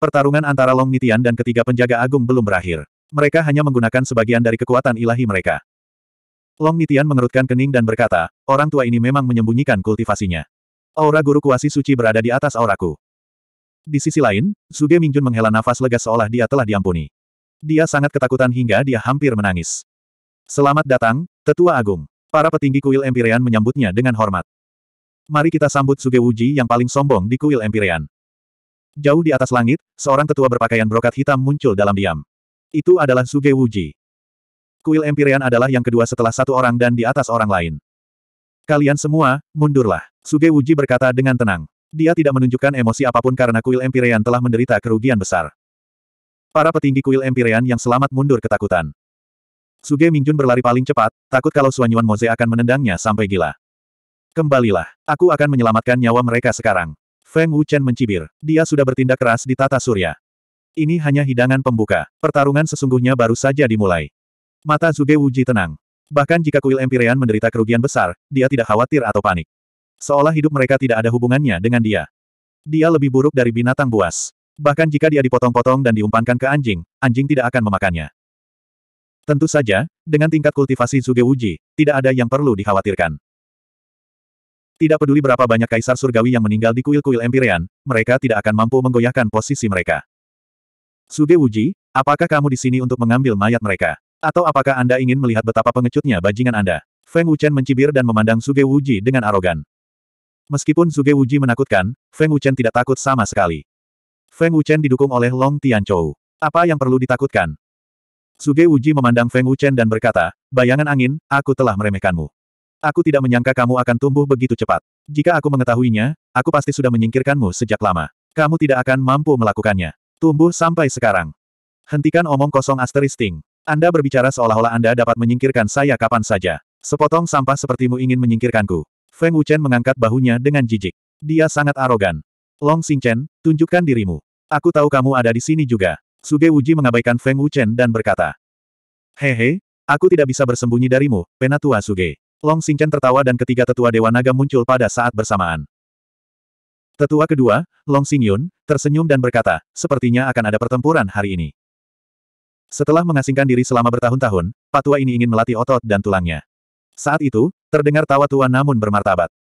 Pertarungan antara Long Mitian dan ketiga penjaga agung belum berakhir. Mereka hanya menggunakan sebagian dari kekuatan ilahi mereka. Long Mitian mengerutkan kening dan berkata, orang tua ini memang menyembunyikan kultivasinya. Aura guru kuasi suci berada di atas auraku. Di sisi lain, Suge Mingjun menghela nafas lega seolah dia telah diampuni. Dia sangat ketakutan hingga dia hampir menangis. Selamat datang, Tetua Agung. Para petinggi kuil Empyrean menyambutnya dengan hormat. Mari kita sambut Suge Wuji yang paling sombong di kuil Empyrean. Jauh di atas langit, seorang tetua berpakaian brokat hitam muncul dalam diam. Itu adalah Suge Wuji. Kuil Empyrean adalah yang kedua setelah satu orang dan di atas orang lain. Kalian semua, mundurlah. Suge Wuji berkata dengan tenang. Dia tidak menunjukkan emosi apapun karena kuil Empyrean telah menderita kerugian besar. Para petinggi kuil Empyrean yang selamat mundur ketakutan. Suge Mingjun berlari paling cepat, takut kalau Suanyuan Moze akan menendangnya sampai gila. Kembalilah. Aku akan menyelamatkan nyawa mereka sekarang. Feng Wuchen mencibir. Dia sudah bertindak keras di tata surya. Ini hanya hidangan pembuka. Pertarungan sesungguhnya baru saja dimulai. Mata Zuge Wuji tenang. Bahkan jika kuil Empyrean menderita kerugian besar, dia tidak khawatir atau panik. Seolah hidup mereka tidak ada hubungannya dengan dia. Dia lebih buruk dari binatang buas. Bahkan jika dia dipotong-potong dan diumpankan ke anjing, anjing tidak akan memakannya. Tentu saja, dengan tingkat kultivasi Zuge Wuji, tidak ada yang perlu dikhawatirkan. Tidak peduli berapa banyak kaisar surgawi yang meninggal di kuil-kuil Empyrean, mereka tidak akan mampu menggoyahkan posisi mereka. Suge Wuji, apakah kamu di sini untuk mengambil mayat mereka? Atau apakah Anda ingin melihat betapa pengecutnya bajingan Anda? Feng Wuchen mencibir dan memandang Suge Wuji dengan arogan. Meskipun Suge Wuji menakutkan, Feng Wuchen tidak takut sama sekali. Feng Wuchen didukung oleh Long Tianchou. Apa yang perlu ditakutkan? Suge Wuji memandang Feng Wuchen dan berkata, bayangan angin, aku telah meremehkanmu. Aku tidak menyangka kamu akan tumbuh begitu cepat. Jika aku mengetahuinya, aku pasti sudah menyingkirkanmu sejak lama. Kamu tidak akan mampu melakukannya. Tumbuh sampai sekarang. Hentikan omong kosong asteristing. Anda berbicara seolah-olah Anda dapat menyingkirkan saya kapan saja. Sepotong sampah sepertimu ingin menyingkirkanku. Feng Wuchen mengangkat bahunya dengan jijik. Dia sangat arogan. Long Xingchen, tunjukkan dirimu. Aku tahu kamu ada di sini juga. Suge Wuji mengabaikan Feng Wuchen dan berkata. Hehe, aku tidak bisa bersembunyi darimu, penatua Suge. Long Xingchen tertawa dan ketiga tetua Dewa Naga muncul pada saat bersamaan. Tetua kedua, Long Xingyun, tersenyum dan berkata, sepertinya akan ada pertempuran hari ini. Setelah mengasingkan diri selama bertahun-tahun, patua ini ingin melatih otot dan tulangnya. Saat itu, terdengar tawa tua namun bermartabat.